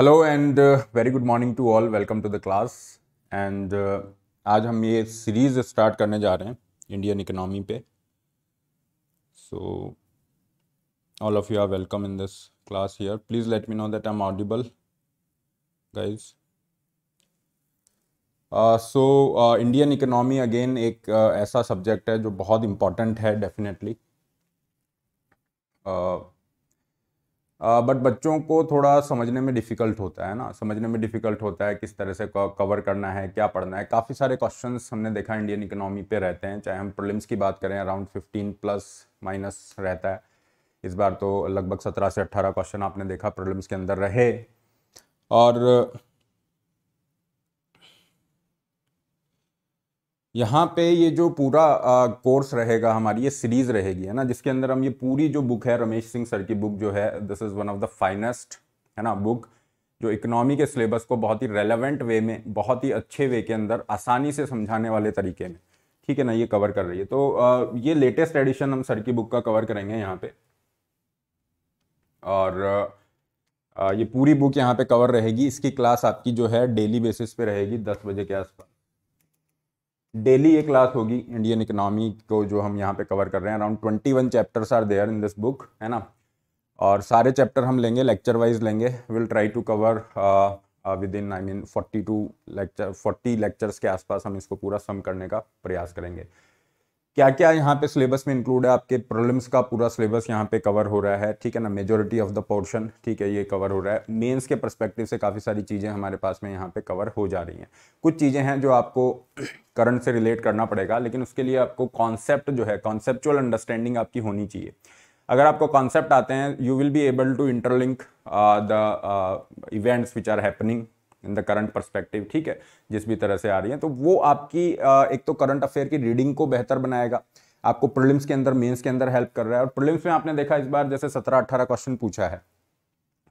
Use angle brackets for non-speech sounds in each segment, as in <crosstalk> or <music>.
Hello and very good morning to all welcome to the class and आज हम ये series start करने जा रहे हैं इंडियन इकोनॉमी पे so all of you are welcome in this class here please let me know that I am audible guys so Indian economy again एक uh, ऐसा सब्जेक्ट है जो बहुत इम्पोर्टेंट है डेफिनेटली बट बच्चों को थोड़ा समझने में डिफ़िकल्ट होता है ना समझने में डिफ़िकल्ट होता है किस तरह से कवर करना है क्या पढ़ना है काफ़ी सारे क्वेश्चन हमने देखा इंडियन इकोनॉमी पे रहते हैं चाहे हम प्रलिम्स की बात करें अराउंड फिफ्टीन प्लस माइनस रहता है इस बार तो लगभग सत्रह से अट्ठारह क्वेश्चन आपने देखा प्रलिम्स के अंदर रहे और यहाँ पे ये जो पूरा कोर्स रहेगा हमारी ये सीरीज़ रहेगी है ना जिसके अंदर हम ये पूरी जो बुक है रमेश सिंह सर की बुक जो है this is one of the finest है ना बुक जो इकोनॉमी के सिलेबस को बहुत ही रेलेवेंट वे में बहुत ही अच्छे वे के अंदर आसानी से समझाने वाले तरीके में ठीक है ना ये कवर कर रही है तो आ, ये लेटेस्ट एडिशन हम सर की बुक का कवर करेंगे यहाँ पे और आ, ये पूरी बुक यहाँ पे कवर रहेगी इसकी क्लास आपकी जो है डेली बेसिस पे रहेगी दस बजे के आसपास डेली ये क्लास होगी इंडियन इकोनॉमी को जो हम यहाँ पे कवर कर रहे हैं around twenty one chapters are there in this book है ना और सारे चैप्टर हम लेंगे लेक्चर वाइज लेंगे will try to cover within I mean forty two lecture forty lectures के आसपास हम इसको पूरा सम करने का प्रयास करेंगे क्या क्या यहाँ पे सिलेबस में इंक्लूड है आपके प्रॉब्लम्स का पूरा सिलेबस यहाँ पे कवर हो रहा है ठीक है ना मेजोरिटी ऑफ द पोर्शन ठीक है ये कवर हो रहा है मेंस के परस्पेक्टिव से काफ़ी सारी चीज़ें हमारे पास में यहाँ पे कवर हो जा रही हैं कुछ चीज़ें हैं जो आपको करंट से रिलेट करना पड़ेगा लेकिन उसके लिए आपको कॉन्सेप्ट जो है कॉन्सेप्चुअल अंडरस्टैंडिंग आपकी होनी चाहिए अगर आपको कॉन्सेप्ट आते हैं you will be able to interlink the events which are happening in the current perspective ठीक है जिस भी तरह से आ रही है तो वो आपकी एक तो करंट अफेयर की रीडिंग को बेहतर बनाएगा आपको प्रिलिम्स के अंदर मेंस के अंदर हेल्प कर रहा है और प्रिलिम्स में आपने देखा इस बार जैसे सत्रह अट्ठारह क्वेश्चन पूछा है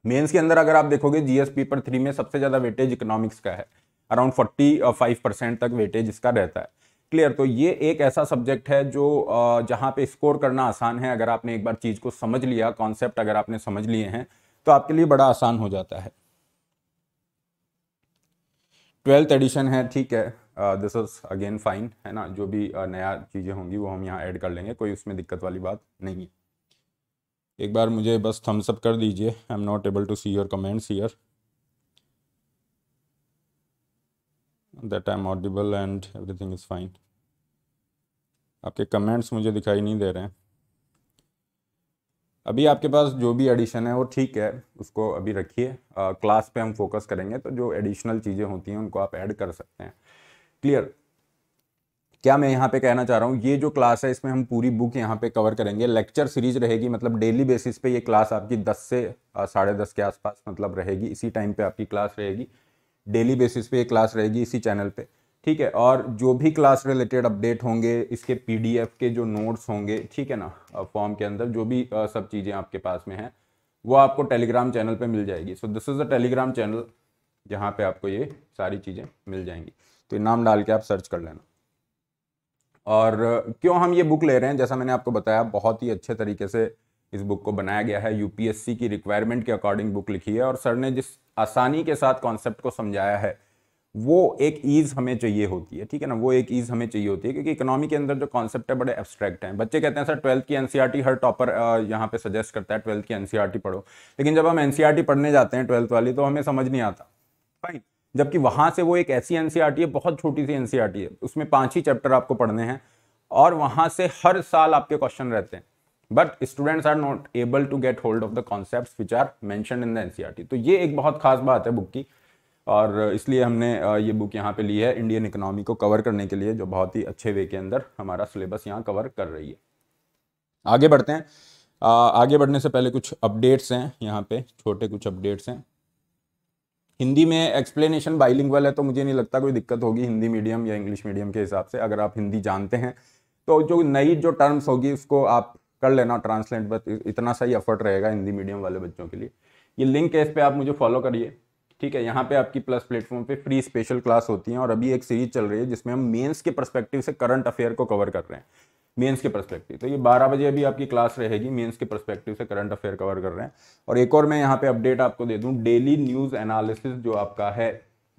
मेंस के अंदर अगर आप देखोगे जीएस पेपर थ्री में सबसे ज़्यादा वेटेज इकोनॉमिक्स का है अराउंड फोर्टी फाइव परसेंट तक वेटेज इसका रहता है क्लियर तो ये एक ऐसा सब्जेक्ट है जो जहाँ पे स्कोर करना आसान है अगर आपने एक बार चीज़ को समझ लिया कॉन्सेप्ट अगर आपने समझ लिए हैं तो आपके लिए बड़ा आसान हो जाता है ट्वेल्थ एडिशन है ठीक है दिस इज़ अगेन फाइन है ना जो भी uh, नया चीज़ें होंगी वो हम यहाँ ऐड कर लेंगे कोई उसमें दिक्कत वाली बात नहीं है एक बार मुझे बस थम्सअप कर दीजिए I am not able to see your comments here that I am audible and everything is fine आपके कमेंट्स मुझे दिखाई नहीं दे रहे हैं अभी आपके पास जो भी एडिशन है वो ठीक है उसको अभी रखिए क्लास पे हम फोकस करेंगे तो जो एडिशनल चीज़ें होती हैं उनको आप ऐड कर सकते हैं क्लियर क्या मैं यहाँ पे कहना चाह रहा हूँ ये जो क्लास है इसमें हम पूरी बुक यहाँ पे कवर करेंगे लेक्चर सीरीज रहेगी मतलब डेली बेसिस पे ये क्लास आपकी 10 से साढ़े दस के आसपास मतलब रहेगी इसी टाइम पे आपकी क्लास रहेगी डेली बेसिस पे ये क्लास रहेगी इसी चैनल पर ठीक है और जो भी क्लास रिलेटेड अपडेट होंगे इसके पीडीएफ के जो नोट्स होंगे ठीक है ना फॉर्म के अंदर जो भी आ, सब चीज़ें आपके पास में हैं वो आपको टेलीग्राम चैनल पे मिल जाएगी so this is a Telegram channel जहाँ पे आपको ये सारी चीज़ें मिल जाएंगी तो नाम डाल के आप सर्च कर लेना और क्यों हम ये बुक ले रहे हैं जैसा मैंने आपको बताया बहुत ही अच्छे तरीके से इस बुक को बनाया गया है यूपीएससी की रिक्वायरमेंट के अकॉर्डिंग बुक लिखी है और सर ने जिस आसानी के साथ कॉन्सेप्ट को समझाया है वो एक ईज़ हमें चाहिए होती है ठीक है ना वो एक ईज़ हमें चाहिए होती है क्योंकि इकोनॉमी के अंदर जो कॉन्सेप्ट है बड़े एब्स्ट्रैक्ट हैं बच्चे कहते हैं सर ट्वेल्थ की एनसीईआरटी e हर टॉपर यहाँ पे सजेस्ट करता है ट्वेल्थ की एनसीईआरटी e पढ़ो लेकिन जब हम एनसीईआरटी e पढ़ने जाते हैं ट्वेल्थ वाली तो हमें समझ नहीं आता फाइन जबकि वहाँ से वो एक ऐसी एन है बहुत छोटी सी एन है उसमें पाँच ही चैप्टर आपको पढ़ने हैं और वहाँ से हर साल आपके क्वेश्चन रहते हैं but students are not able to get hold of the concept which are mention in the NCR तो ये एक बहुत खास बात है बुक की और इसलिए हमने ये बुक यहाँ पे ली है इंडियन इकोनॉमी को कवर करने के लिए जो बहुत ही अच्छे वे के अंदर हमारा सिलेबस यहाँ कवर कर रही है आगे बढ़ते हैं आगे बढ़ने से पहले कुछ अपडेट्स हैं यहाँ पे छोटे कुछ अपडेट्स हैं हिंदी में एक्सप्लेनेशन बाइलिंग है तो मुझे नहीं लगता कोई दिक्कत होगी हिंदी मीडियम या इंग्लिश मीडियम के हिसाब से अगर आप हिंदी जानते हैं तो जो नई जो टर्म्स होगी उसको आप कर लेना ट्रांसलेट बस इतना सा ही एफर्ट रहेगा हिंदी मीडियम वाले बच्चों के लिए ये लिंक है इस पर आप मुझे फॉलो करिए ठीक है यहाँ पे आपकी प्लस प्लेटफॉर्म पे फ्री स्पेशल क्लास होती हैं और अभी एक सीरीज चल रही है जिसमें हम मेंस के परस्पेक्टिव से करंट अफेयर को कवर कर रहे हैं मेंस के परस्पेक्टिव तो ये 12 बजे अभी आपकी क्लास रहेगी मेंस के परस्पेक्टिव से करंट अफेयर कवर कर रहे हैं और एक और मैं यहाँ पे अपडेट आपको दे दूँ डेली न्यूज़ एनालिसिस जो आपका है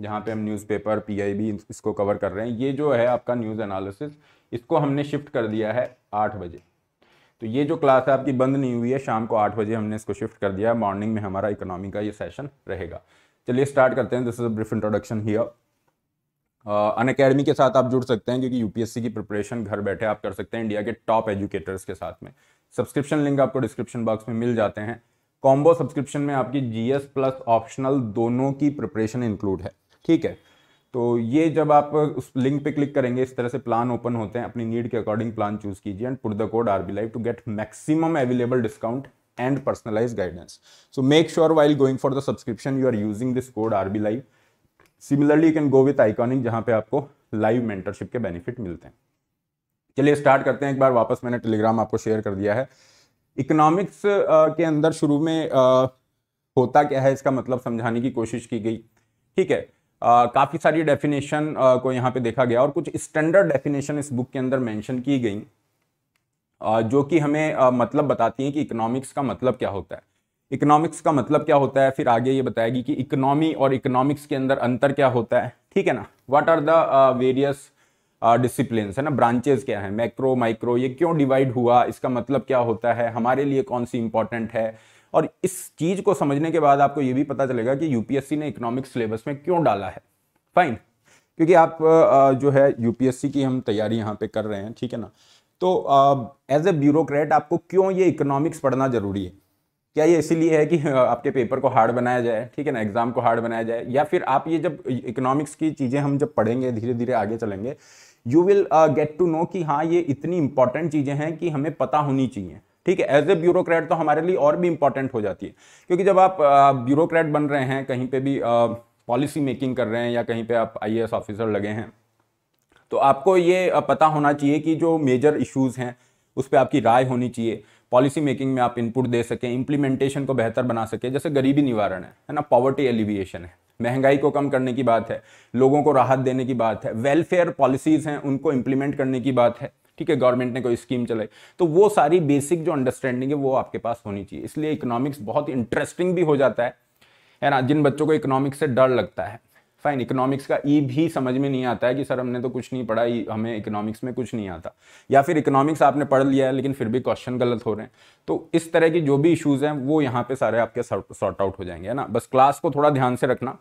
जहाँ पे हम न्यूज़पेपर पीआईबी इसको कवर कर रहे हैं ये जो है आपका न्यूज़ एनालिसिस इसको हमने शिफ्ट कर दिया है आठ बजे तो ये जो क्लास है आपकी बंद नहीं हुई है शाम को आठ बजे हमने इसको शिफ्ट कर दिया मॉर्निंग में हमारा इकोनॉमी का ये सेशन रहेगा चलिए स्टार्ट करते हैं this is brief introduction here Unacademy के साथ आप जुड़ सकते हैं क्योंकि यूपीएससी की प्रिपरेशन घर बैठे आप कर सकते हैं इंडिया के टॉप एजुकेटर्स के साथ में सब्सक्रिप्शन लिंक आपको डिस्क्रिप्शन बॉक्स में मिल जाते हैं कॉम्बो सब्सक्रिप्शन में आपकी जीएस प्लस ऑप्शनल दोनों की प्रिपरेशन इंक्लूड है ठीक है तो ये जब आप उस लिंक पे क्लिक करेंगे इस तरह से प्लान ओपन होते हैं अपनी नीड के अकॉर्डिंग प्लान चूज कीजिए and put the code R B live to get maximum available discount and personalized guidance. So make sure while going for the subscription, you are using this code RB Live. Similarly you can go with iconic जहां पे आपको live mentorship के benefit मिलते हैं चलिए start करते हैं एक बार वापस मैंने टेलीग्राम आपको शेयर कर दिया है इकोनॉमिक्स के अंदर शुरू में आ, होता क्या है इसका मतलब समझाने की कोशिश की गई ठीक है काफ़ी सारी डेफिनेशन को यहाँ पे देखा गया और कुछ स्टैंडर्ड डेफिनेशन इस बुक के अंदर मेंशन की गई जो कि हमें मतलब बताती हैं कि इकोनॉमिक्स का मतलब क्या होता है इकोनॉमिक्स का मतलब क्या होता है फिर आगे ये बताएगी कि इकोनॉमी और इकोनॉमिक्स के अंदर अंतर क्या होता है ठीक है ना what are the various discipline है ना ब्रांचेज क्या है मैक्रो माइक्रो ये क्यों डिवाइड हुआ इसका मतलब क्या होता है हमारे लिए कौन सी इंपॉर्टेंट है और इस चीज़ को समझने के बाद आपको ये भी पता चलेगा कि यूपीएससी ने इकोनॉमिक्स सिलेबस में क्यों डाला है फाइन क्योंकि आप जो है यूपीएससी की हम तैयारी यहाँ पे कर रहे हैं ठीक है ना तो एज ए ब्यूरोक्रेट आपको क्यों ये इकोनॉमिक्स पढ़ना ज़रूरी है क्या ये इसीलिए है कि आपके पेपर को हार्ड बनाया जाए ठीक है ना एग्ज़ाम को हार्ड बनाया जाए या फिर आप ये जब इकोनॉमिक्स की चीज़ें हम जब पढ़ेंगे धीरे धीरे आगे चलेंगे you will get to know कि हाँ ये इतनी इंपॉर्टेंट चीज़ें हैं कि हमें पता होनी चाहिए ठीक है एज ए ब्यूरोक्रेट तो हमारे लिए और भी इंपॉर्टेंट हो जाती है क्योंकि जब आप ब्यूरोक्रेट बन रहे हैं कहीं पर भी पॉलिसी मेकिंग कर रहे हैं या कहीं पर आप आई ऑफिसर लगे हैं तो आपको ये पता होना चाहिए कि जो मेजर इश्यूज़ हैं उस पर आपकी राय होनी चाहिए पॉलिसी मेकिंग में आप इनपुट दे सकें इम्प्लीमेंटेशन को बेहतर बना सकें जैसे गरीबी निवारण है है ना पॉवर्टी एलिविएशन है महंगाई को कम करने की बात है लोगों को राहत देने की बात है वेलफेयर पॉलिसीज़ हैं उनको इम्प्लीमेंट करने की बात है ठीक है गवर्नमेंट ने कोई स्कीम चलाई तो वो सारी बेसिक जो अंडरस्टैंडिंग है वो आपके पास होनी चाहिए इसलिए इकोनॉमिक्स बहुत इंटरेस्टिंग भी हो जाता है है ना जिन बच्चों को इकोनॉमिक्स से डर लगता है फाइन इकोनॉमिक्स का ई e भी समझ में नहीं आता है कि सर हमने तो कुछ नहीं पढ़ा e हमें इकोनॉमिक्स में कुछ नहीं आता या फिर इकोनॉमिक्स आपने पढ़ लिया है लेकिन फिर भी क्वेश्चन गलत हो रहे हैं तो इस तरह के जो भी इशूज़ हैं वो यहाँ पे सारे आपके सॉर्ट आउट हो जाएंगे है ना बस क्लास को थोड़ा ध्यान से रखना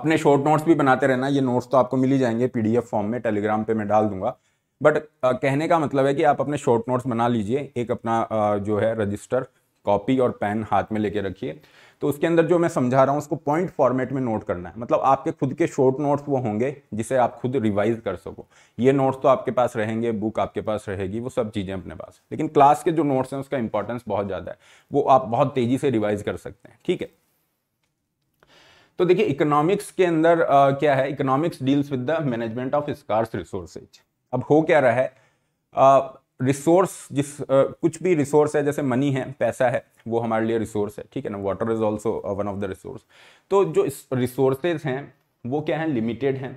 अपने शॉर्ट नोट्स भी बनाते रहना ये नोट्स तो आपको मिल ही जाएंगे पीडीएफ फॉर्म में टेलीग्राम पे मैं डाल दूंगा बट कहने का मतलब है कि आप अपने शॉर्ट नोट्स बना लीजिए एक अपना जो है रजिस्टर कॉपी और पेन हाथ में लेके रखिए तो उसके अंदर जो मैं समझा रहा हूँ उसको पॉइंट फॉर्मेट में नोट करना है मतलब आपके खुद के शॉर्ट नोट्स वो होंगे जिसे आप खुद रिवाइज कर सको ये नोट्स तो आपके पास रहेंगे बुक आपके पास रहेगी वो सब चीज़ें अपने पास लेकिन क्लास के जो नोट्स हैं उसका इंपॉर्टेंस बहुत ज़्यादा है वो आप बहुत तेज़ी से रिवाइज कर सकते हैं ठीक है तो देखिए इकोनॉमिक्स के अंदर आ, क्या है economics deals with the management of scarce resources अब हो क्या रहा है आ, रिसोर्स जिस आ, कुछ भी रिसोर्स है जैसे मनी है पैसा है वो हमारे लिए रिसोर्स है ठीक है ना water is also one of the resource तो जो रिसोर्सेज हैं वो क्या है लिमिटेड हैं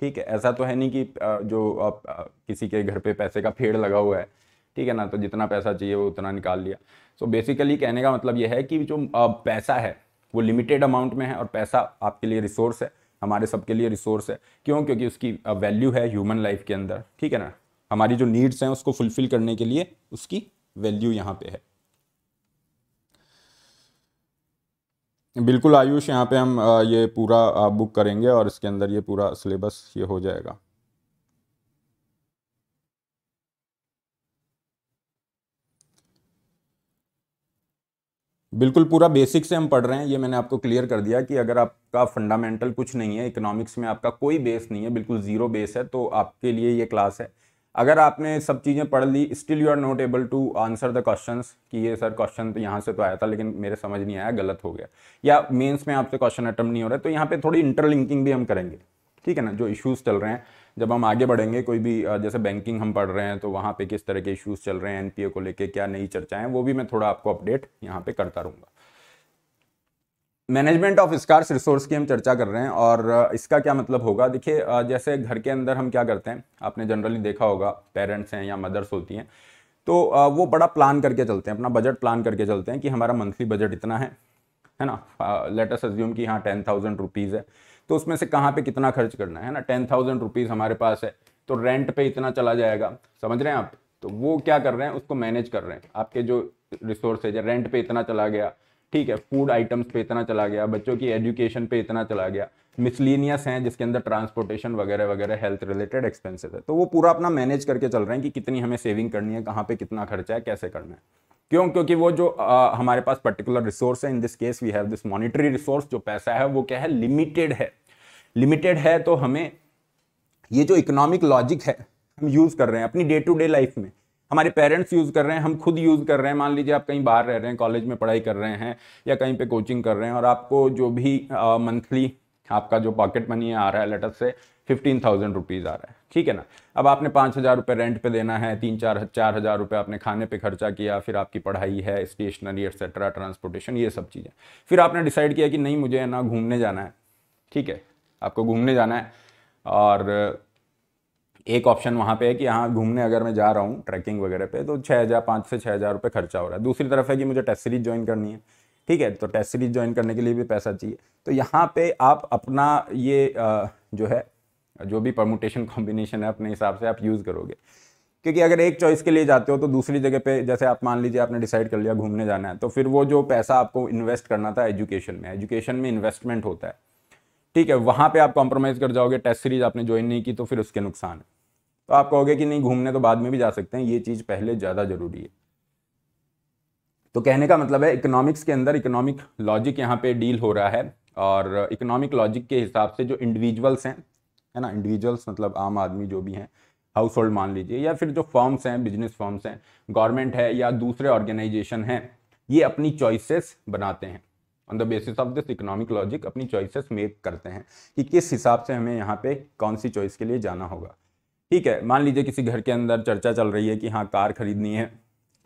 ठीक है ऐसा तो है नहीं कि जो आप किसी के घर पे पैसे का फेड़ लगा हुआ है ठीक है ना तो जितना पैसा चाहिए वो उतना निकाल लिया सो so बेसिकली कहने का मतलब ये है कि जो पैसा है वो लिमिटेड अमाउंट में है और पैसा आपके लिए रिसोर्स है हमारे सबके लिए रिसोर्स है क्यों क्योंकि उसकी वैल्यू है ह्यूमन लाइफ के अंदर ठीक है ना हमारी जो नीड्स हैं उसको फुलफिल करने के लिए उसकी वैल्यू यहाँ पे है बिल्कुल आयुष यहाँ पे हम ये पूरा बुक करेंगे और इसके अंदर ये पूरा सिलेबस ये हो जाएगा बिल्कुल पूरा बेसिक से हम पढ़ रहे हैं ये मैंने आपको क्लियर कर दिया कि अगर आपका फंडामेंटल कुछ नहीं है इकोनॉमिक्स में आपका कोई बेस नहीं है बिल्कुल ज़ीरो बेस है तो आपके लिए ये क्लास है अगर आपने सब चीज़ें पढ़ ली still you are not able to answer the question कि ये सर क्वेश्चन तो यहाँ से तो आया था लेकिन मेरे समझ नहीं आया गलत हो गया या मेंस में आपसे क्वेश्चन अटम्प नहीं हो रहा है तो यहाँ पे थोड़ी इंटरलिंकिंग भी हम करेंगे ठीक है ना जो इश्यूज़ चल रहे हैं जब हम आगे बढ़ेंगे कोई भी जैसे बैंकिंग हम पढ़ रहे हैं तो वहाँ पे किस तरह के इश्यूज़ चल रहे हैं एनपीए को लेके क्या नई चर्चाएं वो भी मैं थोड़ा आपको अपडेट यहाँ पे करता रहूँगा मैनेजमेंट ऑफ स्कार्स रिसोर्स की हम चर्चा कर रहे हैं और इसका क्या मतलब होगा देखिए जैसे घर के अंदर हम क्या करते हैं आपने जनरली देखा होगा पेरेंट्स हैं या मदर्स होती हैं तो वो बड़ा प्लान करके चलते हैं अपना बजट प्लान करके चलते हैं कि हमारा मंथली बजट इतना है है ना लेटस अज्यूम कि हाँ टेन थाउजेंड रुपीज़ है तो उसमें से कहाँ पे कितना खर्च करना है ना टेन थाउजेंड रुपीज़ हमारे पास है तो रेंट पे इतना चला जाएगा समझ रहे हैं आप तो वो क्या कर रहे हैं उसको मैनेज कर रहे हैं आपके जो रिसोर्स है रेंट पे इतना चला गया ठीक है फूड आइटम्स पे इतना चला गया बच्चों की एजुकेशन पे इतना चला गया मिसलिनियस हैं जिसके अंदर ट्रांसपोर्टेशन वगैरह वगैरह हेल्थ रिलेटेड एक्सपेंसेस है तो वो पूरा अपना मैनेज करके चल रहे हैं कि कितनी हमें सेविंग करनी है कहाँ पे कितना खर्चा है कैसे करना है क्यों क्योंकि वो जो आ, हमारे पास पर्टिकुलर रिसोर्स है in this case we have this monetary resource जो पैसा है वो क्या है लिमिटेड है लिमिटेड है तो हमें ये जो इकोनॉमिक लॉजिक है हम यूज़ कर रहे हैं अपनी डे टू डे लाइफ में हमारे पेरेंट्स यूज़ कर रहे हैं हम खुद यूज़ कर रहे हैं मान लीजिए आप कहीं बाहर रह रहे हैं कॉलेज में पढ़ाई कर रहे हैं या कहीं पे कोचिंग कर रहे हैं और आपको जो भी मंथली आपका जो पॉकेट मनी आ रहा है लेटर से फिफ्टीन थाउजेंड रुपीज़ आ रहा है ठीक है ना अब आपने पाँच हज़ार रुपये रेंट पे देना है तीन चार चार हज़ार रुपये आपने खाने पे खर्चा किया फिर आपकी पढ़ाई है स्टेशनरी एक्सेट्रा ट्रांसपोर्टेशन ये सब चीज़ें फिर आपने डिसाइड किया कि नहीं मुझे ना घूमने जाना है ठीक है आपको घूमने जाना है और एक ऑप्शन वहाँ पे है कि हाँ घूमने अगर मैं जा रहा हूँ ट्रैकिंग वगैरह पे तो छः हज़ार पाँच से छः हज़ार रुपये खर्चा हो रहा है दूसरी तरफ है कि मुझे टेस्ट सीरीज ज्वाइन करनी है ठीक है तो टेस्ट सीरीज ज्वाइन करने के लिए भी पैसा चाहिए तो यहाँ पे आप अपना ये जो है जो भी परमोटेशन कॉम्बिनेशन है अपने हिसाब से आप यूज़ करोगे क्योंकि अगर एक चॉइस के लिए जाते हो तो दूसरी जगह पे जैसे आप मान लीजिए आपने डिसाइड कर लिया घूमने जाना है तो फिर वो जो पैसा आपको इन्वेस्ट करना था एजुकेशन में एजुकेशन में इन्वेस्टमेंट होता है ठीक है वहाँ पे आप कॉम्प्रोमाइज़ कर जाओगे टेस्ट सीरीज आपने ज्वाइन नहीं की तो फिर उसके नुकसान है तो आप कहोगे कि नहीं घूमने तो बाद में भी जा सकते हैं ये चीज़ पहले ज़्यादा ज़रूरी है तो कहने का मतलब है इकोनॉमिक्स के अंदर इकोनॉमिक लॉजिक यहाँ पे डील हो रहा है और इकोनॉमिक लॉजिक के हिसाब से जो इंडिविजुअल्स हैं है ना इंडिविजुअल्स मतलब आम आदमी जो भी हैं हाउस होल्ड मान लीजिए या फिर जो फॉर्म्स हैं बिजनेस फॉर्म्स हैं गवर्नमेंट है या दूसरे ऑर्गेनाइजेशन हैं ये अपनी चॉइसेस बनाते हैं on the basis of this economic logic अपनी चॉइसेस मेक करते हैं कि किस हिसाब से हमें यहाँ पे कौन सी चॉइस के लिए जाना होगा ठीक है मान लीजिए किसी घर के अंदर चर्चा चल रही है कि हाँ कार खरीदनी है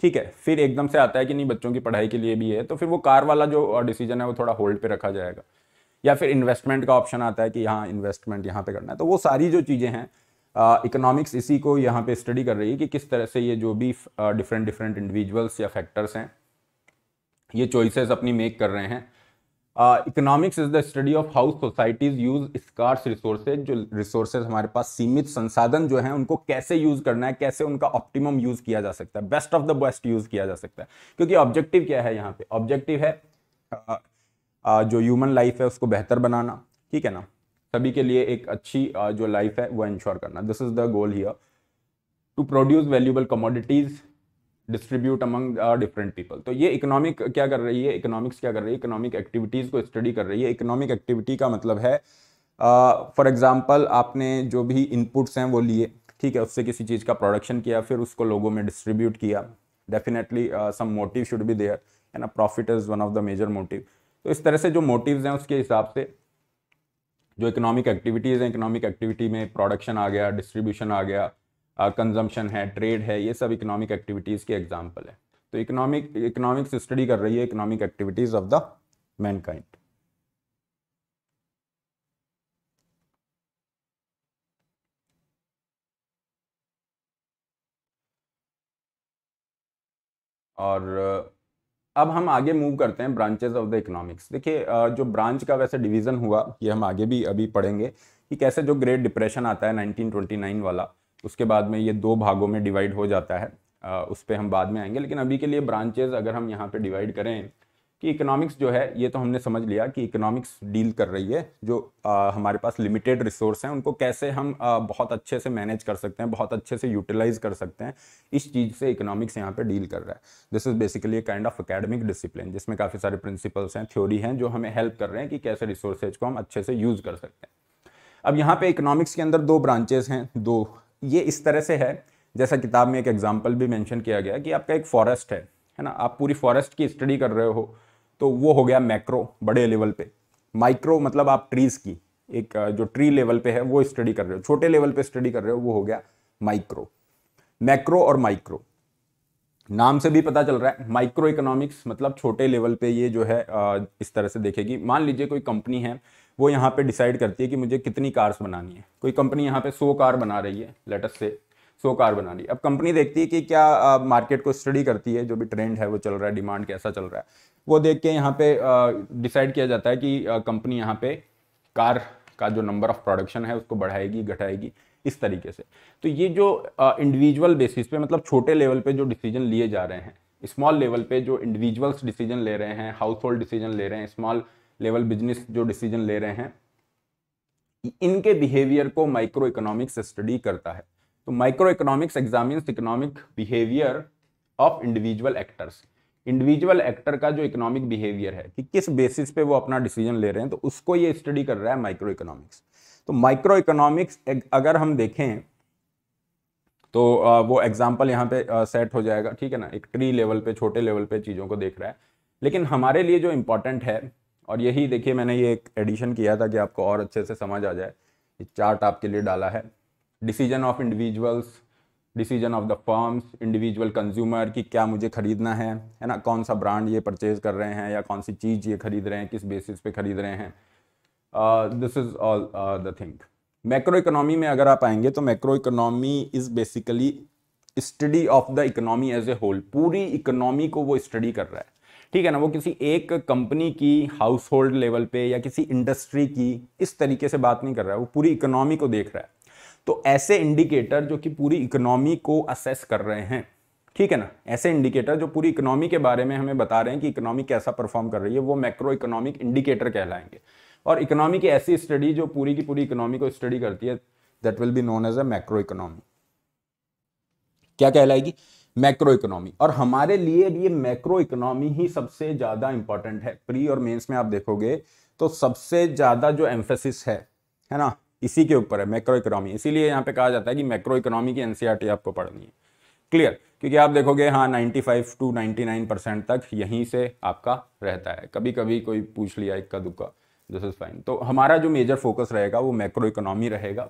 ठीक है फिर एकदम से आता है कि नहीं बच्चों की पढ़ाई के लिए भी है तो फिर वो कार वाला जो डिसीजन है वो थोड़ा होल्ड पे रखा जाएगा या फिर इन्वेस्टमेंट का ऑप्शन आता है कि हाँ इन्वेस्टमेंट यहाँ पे करना है तो वो सारी जो चीज़ें हैं इकोनॉमिक्स इसी को यहाँ पे स्टडी कर रही है कि किस तरह से ये जो भी डिफरेंट डिफरेंट इंडिविजुअल्स या फैक्टर्स हैं ये चॉइसेस अपनी मेक कर रहे हैं economics is the study of how societies use scarce resources जो रिसोर्सेज हमारे पास सीमित संसाधन जो है उनको कैसे यूज करना है कैसे उनका ऑप्टिमम यूज किया जा सकता है best of the best use किया जा सकता है क्योंकि ऑब्जेक्टिव क्या है यहाँ पे ऑब्जेक्टिव है आ, uh, आ, uh, जो ह्यूमन लाइफ है उसको बेहतर बनाना ठीक है ना सभी के लिए एक अच्छी आ, uh, जो लाइफ है वो इंश्योर करना this is the goal here to produce valuable commodities distribute among different people तो ये इकोनॉमिक क्या कर रही है इकोनॉमिक्स क्या कर रही है इकोनॉमिक एक्टिविटीज़ को स्टडी कर रही है इकोनॉमिक एक्टिविटी का मतलब है फॉर uh, एग्ज़ाम्पल आपने जो भी इनपुट्स हैं वो लिए ठीक है उससे किसी चीज़ का प्रोडक्शन किया फिर उसको लोगों में डिस्ट्रीब्यूट किया definitely some motive should be there है ना profit is one of the major motive तो इस तरह से जो मोटिव्स हैं उसके हिसाब से जो इकोनॉमिक एक्टिविटीज़ हैं इकोनॉमिक एक्टिविटी में प्रोडक्शन आ गया डिस्ट्रीब्यूशन आ गया कंजम्पशन है ट्रेड है ये सब इकोनॉमिक एक्टिविटीज़ के एग्जाम्पल है तो इकोनॉमिक इकोनॉमिक्स स्टडी कर रही है economic activities of the mankind और अब हम आगे मूव करते हैं ब्रांचेस ऑफ द इकोनॉमिक्स देखिए जो ब्रांच का वैसे डिवीज़न हुआ ये हम आगे भी अभी पढ़ेंगे कि कैसे जो ग्रेट डिप्रेशन आता है 1929 वाला उसके बाद में ये दो भागों में डिवाइड हो जाता है आ, उस पर हम बाद में आएंगे लेकिन अभी के लिए ब्रांचेज अगर हम यहाँ पर डिवाइड करें कि इकोनॉमिक्स जो है ये तो हमने समझ लिया कि इकोनॉमिक्स डील कर रही है जो आ, हमारे पास लिमिटेड रिसोर्स हैं उनको कैसे हम आ, बहुत अच्छे से मैनेज कर सकते हैं बहुत अच्छे से यूटिलाइज कर सकते हैं इस चीज़ से इकोनॉमिक्स यहाँ पे डील कर रहा है this is basically kind of academic discipline जिसमें काफ़ी सारे प्रिंसिपल्स हैं थ्योरी हैं जो हमें हेल्प कर रहे हैं कि कैसे रिसोर्सेज को हम अच्छे से यूज़ कर सकते हैं अब यहाँ पर इकोनॉमिक्स के अंदर दो ब्रांचेज हैं दो ये इस तरह से है जैसा किताब में एक एग्जाम्पल भी मैंशन किया गया कि आपका एक फॉरेस्ट है है ना आप पूरी फॉरेस्ट की स्टडी कर रहे हो तो वो हो गया मैक्रो बड़े लेवल पे माइक्रो मतलब आप ट्रीज़ की एक जो ट्री लेवल पे है वो स्टडी कर रहे हो छोटे लेवल पे स्टडी कर रहे हो वो हो गया माइक्रो मैक्रो और माइक्रो नाम से भी पता चल रहा है माइक्रो इकोनॉमिक्स मतलब छोटे लेवल पे ये जो है इस तरह से देखेगी मान लीजिए कोई कंपनी है वो यहाँ पे डिसाइड करती है कि मुझे कितनी कार्स बनानी है कोई कंपनी यहाँ पे सो कार बना रही है लेटस से सो कार बना रही है अब कंपनी देखती है कि क्या मार्केट को स्टडी करती है जो भी ट्रेंड है वो चल रहा है डिमांड कैसा चल रहा है वो देख के यहाँ पे डिसाइड किया जाता है कि कंपनी यहाँ पे कार का जो नंबर ऑफ प्रोडक्शन है उसको बढ़ाएगी घटाएगी इस तरीके से तो ये जो इंडिविजुअल बेसिस पे मतलब छोटे लेवल पे जो डिसीजन लिए जा रहे हैं स्मॉल लेवल पे जो इंडिविजुअल्स डिसीजन ले रहे हैं हाउस होल्ड डिसीजन ले रहे हैं स्मॉल लेवल बिजनेस जो डिसीजन ले रहे हैं इनके बिहेवियर को माइक्रो इकोनॉमिक्स स्टडी करता है तो micro economics examine economic behaviour of individual actors individual actor का जो इकोनॉमिक बिहेवियर है कि किस बेसिस पे वो अपना डिसीजन ले रहे हैं तो उसको ये स्टडी कर रहा है माइक्रो इकोनॉमिक्स तो माइक्रो इकोनॉमिक्स अगर हम देखें तो वो एग्जाम्पल यहाँ पे सेट हो जाएगा ठीक है ना एक ट्री लेवल पे छोटे लेवल पे चीज़ों को देख रहा है लेकिन हमारे लिए जो इम्पोर्टेंट है और यही देखिए मैंने ये एक एडिशन किया था कि आपको और अच्छे से समझ आ जाए ये चार्ट आपके लिए डाला है decision of individuals decision of the firms individual consumer कि क्या मुझे ख़रीदना है है ना कौन सा ब्रांड ये परचेज़ कर रहे हैं या कौन सी चीज़ ये खरीद रहे हैं किस बेसिस पे खरीद रहे हैं this is all the thing macro economy में अगर आप आएंगे तो macro economy is basically study of the economy as a whole पूरी इकोनॉमी को वो स्टडी कर रहा है ठीक है ना वो किसी एक कंपनी की हाउस होल्ड लेवल पे या किसी इंडस्ट्री की इस तरीके से बात नहीं कर रहा है वो पूरी इकोनॉमी को देख रहा है तो ऐसे इंडिकेटर जो कि पूरी इकोनॉमी को असेस कर रहे हैं ठीक है ना ऐसे इंडिकेटर जो पूरी इकोनॉमी के बारे में हमें बता रहे हैं कि इकोनॉमी कैसा परफॉर्म कर रही है वो मैक्रो इकोनॉमिक इंडिकेटर कहलाएंगे और इकोनॉमी की ऐसी स्टडी जो पूरी की पूरी इकोनॉमी को स्टडी करती है that will be known as a macro economy क्या कहलाएगी मैक्रो इकोनॉमी और हमारे लिए ये मैक्रो इकोनॉमी ही सबसे ज़्यादा इंपॉर्टेंट है प्री और मेंस में आप देखोगे तो सबसे ज़्यादा जो एम्फेसिस है है ना इसी के ऊपर है मैक्रो इकोनॉमी इसीलिए यहाँ पे कहा जाता है कि मैक्रो इकोनॉमी की एनसीईआरटी e आपको पढ़नी है क्लियर क्योंकि आप देखोगे हाँ 95 टू 99 परसेंट तक यहीं से आपका रहता है कभी कभी कोई पूछ लिया इक्का दुक्का दिस इज फाइन तो हमारा जो मेजर फोकस रहेगा वो मैक्रो इकोनॉमी रहेगा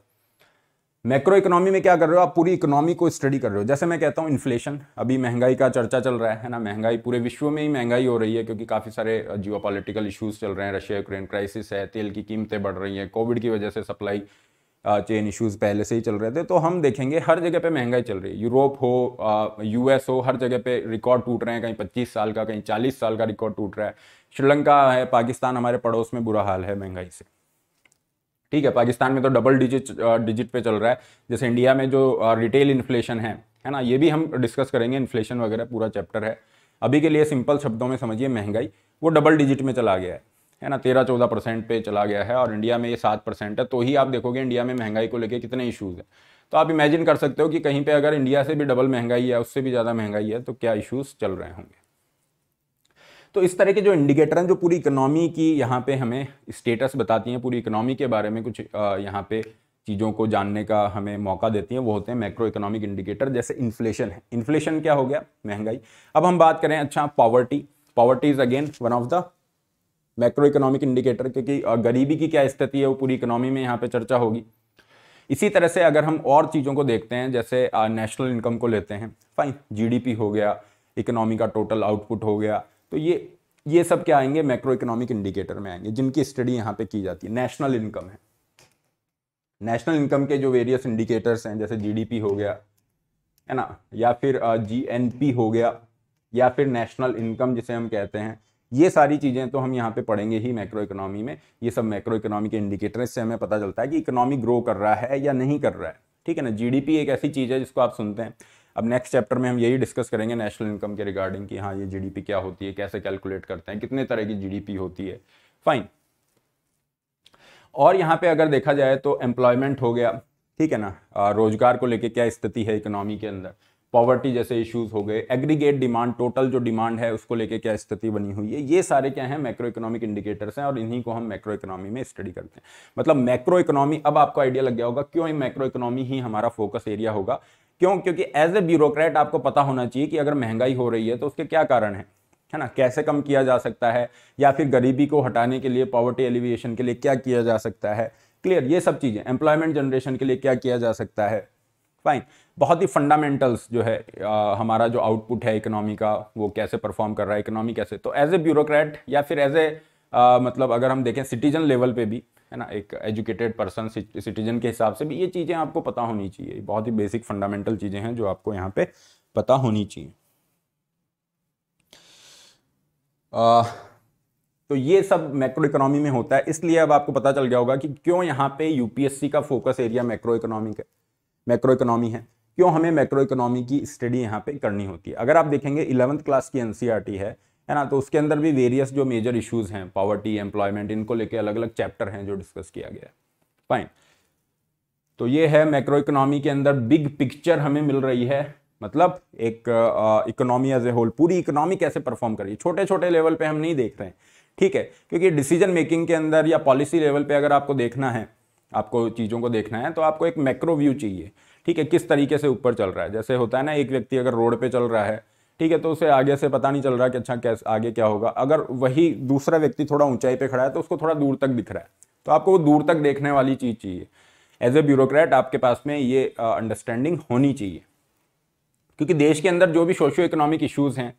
मैक्रो इकोनॉमी में क्या कर रहे हो आप पूरी इकोनॉमी को स्टडी कर रहे हो जैसे मैं कहता हूँ इन्फ्लेशन अभी महंगाई का चर्चा चल रहा है ना महंगाई पूरे विश्व में ही महंगाई हो रही है क्योंकि काफ़ी सारे जियो पॉलिटिकल इशूज़ चल रहे हैं रशिया यूक्रेन क्राइसिस है तेल की कीमतें बढ़ रही हैं कोविड की वजह से सप्लाई चेन इश्यूज़ पहले से ही चल रहे थे तो हम देखेंगे हर जगह पे महंगाई चल रही है यूरोप हो यू हो हर जगह पे रिकॉर्ड टूट रहे हैं कहीं 25 साल का कहीं 40 साल का रिकॉर्ड टूट रहा है श्रीलंका है पाकिस्तान हमारे पड़ोस में बुरा हाल है महंगाई से ठीक है पाकिस्तान में तो डबल डिजिट डिजिट पे चल रहा है जैसे इंडिया में जो रिटेल इन्फ्लेशन है है ना ये भी हम डिस्कस करेंगे इन्फ्लेशन वगैरह पूरा चैप्टर है अभी के लिए सिंपल शब्दों में समझिए महंगाई वो डबल डिजिट में चला गया है है ना तेरह चौदह परसेंट पे चला गया है और इंडिया में ये सात परसेंट है तो ही आप देखोगे इंडिया में महंगाई को लेकर कितने इशूज़ हैं तो आप इमेजिन कर सकते हो कि कहीं पे अगर इंडिया से भी डबल महंगाई है उससे भी ज़्यादा महंगाई है तो क्या इशूज़ चल रहे होंगे तो इस तरह के जो इंडिकेटर हैं जो पूरी इकोनॉमी की यहाँ पे हमें स्टेटस बताती हैं पूरी इकोनॉमी के बारे में कुछ यहाँ पे चीज़ों को जानने का हमें मौका देती हैं वो होते हैं मैक्रो इकोनॉमिक इंडिकेटर जैसे इन्फ्लेशन है इन्फ्लेशन क्या हो गया महंगाई अब हम बात करें अच्छा poverty poverty is again one of the macro economic indicator क्योंकि गरीबी की क्या स्थिति है वो पूरी इकोनॉमी में यहाँ पे चर्चा होगी इसी तरह से अगर हम और चीज़ों को देखते हैं जैसे नेशनल इनकम को लेते हैं फाइन जीडीपी हो गया इकोनॉमी का टोटल आउटपुट हो गया तो ये ये सब क्या आएंगे मैक्रो इकोनॉमिक इंडिकेटर में आएंगे जिनकी स्टडी यहाँ पे की जाती है नेशनल इनकम है नेशनल इनकम के जो वेरियस इंडिकेटर्स हैं जैसे जीडीपी हो गया है ना या फिर जीएनपी हो गया या फिर नेशनल इनकम जिसे हम कहते हैं ये सारी चीज़ें तो हम यहाँ पे पढ़ेंगे ही मैक्रो इकोनॉमी में ये सब मैक्रो इकोनॉमी के इंडिकेटर से हमें पता चलता है कि इकोनॉमी ग्रो कर रहा है या नहीं कर रहा है ठीक है ना जीडीपी एक ऐसी चीज़ है जिसको आप सुनते हैं अब नेक्स्ट चैप्टर में हम यही डिस्कस करेंगे नेशनल इनकम के रिगार्डिंग कि हाँ ये जीडीपी क्या होती है कैसे कैलकुलेट करते हैं कितने तरह की जीडीपी होती है फाइन और यहाँ पे अगर देखा जाए तो एम्प्लॉयमेंट हो गया ठीक है ना रोजगार को लेकर क्या स्थिति है इकोनॉमी के अंदर पॉवर्टी जैसे इश्यूज हो गए एग्रीगेट डिमांड टोटल जो डिमांड है उसको लेके क्या स्थिति बनी हुई है ये सारे क्या हैं मैक्रो इकोनॉमिक इंडिकेटर्स हैं और इन्हीं को हम मैक्रो इकोनॉमी में स्टडी करते हैं मतलब मैक्रो इकोनॉमी अब आपको आइडिया लग गया होगा क्यों मैक्रो इकोनॉमी ही हमारा फोकस एरिया होगा क्यों क्योंकि एज ए ब्यूरोक्रेट आपको पता होना चाहिए कि अगर महंगाई हो रही है तो उसके क्या कारण है है ना कैसे कम किया जा सकता है या फिर गरीबी को हटाने के लिए पॉवर्टी एलिविएशन के लिए क्या किया जा सकता है क्लियर ये सब चीज़ें एम्प्लॉयमेंट जनरेशन के लिए क्या किया जा सकता है फाइन बहुत ही फंडामेंटल्स जो है आ, हमारा जो आउटपुट है इकोनॉमी का वो कैसे परफॉर्म कर रहा है इकोनॉमी कैसे तो एज ए ब्यूरोक्रेट या फिर एज ए मतलब अगर हम देखें सिटीजन लेवल पे भी है ना एक एजुकेटेड पर्सन सिटीजन के हिसाब से भी ये चीज़ें आपको पता होनी चाहिए बहुत ही बेसिक फंडामेंटल चीज़ें हैं जो आपको यहाँ पे पता होनी चाहिए आ, तो ये सब मैक्रो इकोनॉमी में होता है इसलिए अब आपको पता चल गया होगा कि क्यों यहाँ पे यूपीएससी का फोकस एरिया मैक्रो इकोनॉमिक है मैक्रो इकोनॉमी है क्यों हमें मैक्रो इकोनॉमी की स्टडी यहाँ पे करनी होती है अगर आप देखेंगे इलेवंथ क्लास की एनसीईआरटी e है है ना तो उसके अंदर भी वेरियस जो मेजर इश्यूज हैं पॉवर्टी एम्प्लॉयमेंट इनको लेके अलग अलग चैप्टर हैं जो डिस्कस किया गया है फाइन तो ये है मैक्रो इकोनॉमी के अंदर बिग पिक्चर हमें मिल रही है मतलब एक इकोनॉमी एज ए होल पूरी इकोनॉमी कैसे परफॉर्म कर रही है छोटे छोटे लेवल पे हम नहीं देख रहे हैं ठीक है क्योंकि डिसीजन मेकिंग के अंदर या पॉलिसी लेवल पे अगर आपको देखना है आपको चीज़ों को देखना है तो आपको एक मैक्रो व्यू चाहिए ठीक है किस तरीके से ऊपर चल रहा है जैसे होता है ना एक व्यक्ति अगर रोड पे चल रहा है ठीक है तो उसे आगे से पता नहीं चल रहा कि अच्छा कैसे आगे क्या होगा अगर वही दूसरा व्यक्ति थोड़ा ऊंचाई पे खड़ा है तो उसको थोड़ा दूर तक दिख रहा है तो आपको वो दूर तक देखने वाली चीज़ चाहिए एज ए ब्यूरोक्रेट आपके पास में ये अंडरस्टैंडिंग होनी चाहिए क्योंकि देश के अंदर जो भी सोशो इकोनॉमिक इशूज़ हैं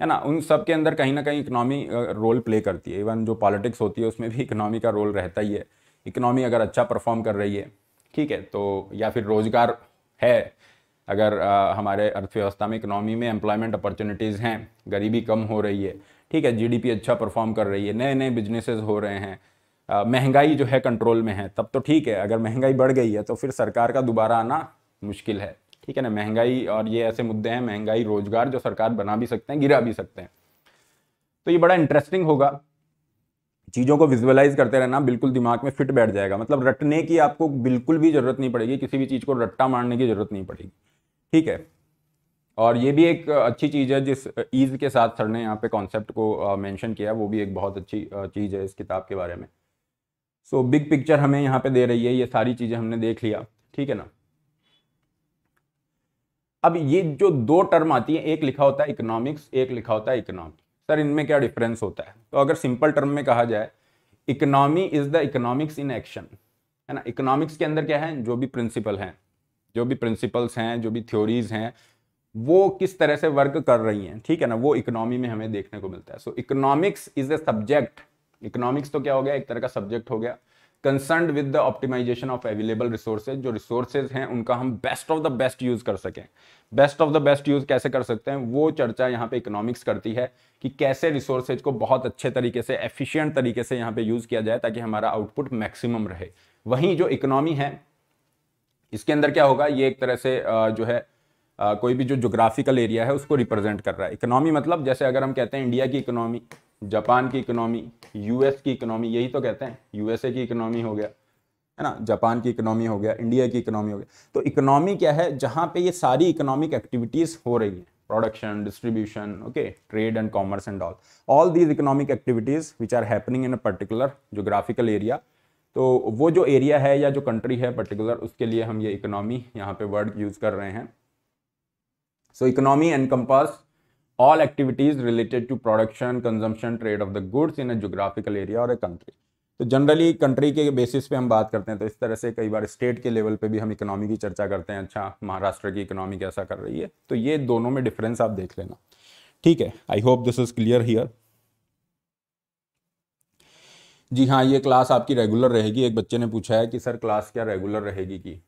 है ना उन सब के अंदर कहीं ना कहीं इकोनॉमी रोल प्ले करती है इवन जो पॉलिटिक्स होती है उसमें भी इकोनॉमी का रोल रहता ही है इकोनॉमी अगर अच्छा परफॉर्म कर रही है ठीक है तो या फिर रोज़गार है अगर आ, हमारे अर्थव्यवस्था में इकोनॉमी में एम्प्लॉयमेंट अपॉर्चुनिटीज़ हैं गरीबी कम हो रही है ठीक है जीडीपी अच्छा परफॉर्म कर रही है नए नए बिजनेसेस हो रहे हैं महंगाई जो है कंट्रोल में है तब तो ठीक है अगर महंगाई बढ़ गई है तो फिर सरकार का दोबारा आना मुश्किल है ठीक है ना महंगाई और ये ऐसे मुद्दे हैं महंगाई रोजगार जो सरकार बना भी सकते हैं गिरा भी सकते हैं तो ये बड़ा इंटरेस्टिंग होगा चीज़ों को विजुअलाइज करते रहना बिल्कुल दिमाग में फिट बैठ जाएगा मतलब रटने की आपको बिल्कुल भी जरूरत नहीं पड़ेगी किसी भी चीज़ को रट्टा मारने की जरूरत नहीं पड़ेगी ठीक है और ये भी एक अच्छी चीज़ है जिस ईज़ के साथ सर ने यहाँ पे कॉन्सेप्ट को मेंशन किया वो भी एक बहुत अच्छी चीज़ है इस किताब के बारे में सो बिग पिक्चर हमें यहाँ पे दे रही है ये सारी चीज़ें हमने देख लिया ठीक है ना अब ये जो दो टर्म आती है एक लिखा होता है इकोनॉमिक्स एक लिखा होता है इकोनॉमिक सर इनमें क्या डिफरेंस होता है तो अगर सिंपल टर्म में कहा जाए economy is the economics in action है ना इकोनॉमिक्स के अंदर क्या है जो भी प्रिंसिपल हैं जो भी प्रिंसिपल्स हैं जो भी थ्योरीज हैं वो किस तरह से वर्क कर रही हैं ठीक है ना वो इकोनॉमी में हमें देखने को मिलता है so economics is a subject economics तो क्या हो गया एक तरह का सब्जेक्ट हो गया concern with the optimization of available resources जो रिसोर्सेज हैं उनका हम best of the best use कर सकें best of the best use कैसे कर सकते हैं वो चर्चा यहाँ पे इकोनॉमिक्स करती है कि कैसे रिसोर्सेज को बहुत अच्छे तरीके से एफिशियंट तरीके से यहाँ पे यूज किया जाए ताकि हमारा आउटपुट मैक्सिमम रहे वहीं जो इकोनॉमी है इसके अंदर क्या होगा ये एक तरह से जो है कोई भी जो जोग्राफिकल एरिया है उसको रिप्रेजेंट कर रहा है इकोनॉमी मतलब जैसे अगर हम कहते हैं इंडिया की इकोनॉमी जापान की इकोनॉमी यूएस की इकोनॉमी यही तो कहते हैं यूएसए की इकोनॉमी हो गया है ना जापान की इकोनॉमी हो गया इंडिया की इकोनॉमी हो गया तो इकोनॉमी क्या है जहाँ पे ये सारी इकोनॉमिक एक्टिविटीज़ हो रही है production distribution okay trade and commerce and all all these economic activities which are happening in a particular geographical area तो वो जो एरिया है या जो कंट्री है पर्टिकुलर उसके लिए हम ये इकोनॉमी यहाँ पे वर्ड यूज़ कर रहे हैं so economy encompass all activities related to production consumption trade of the goods in a geographical area और ए कंट्री तो जनरली कंट्री के बेसिस पे हम बात करते हैं तो इस तरह से कई बार स्टेट के लेवल पे भी हम इकोनॉमी की चर्चा करते हैं अच्छा महाराष्ट्र की इकोनॉमी कैसा कर रही है तो ये दोनों में डिफरेंस आप देख लेना ठीक है I hope this is clear here जी हाँ ये क्लास आपकी रेगुलर रहेगी एक बच्चे ने पूछा है कि सर क्लास क्या रेगुलर रहेगी कि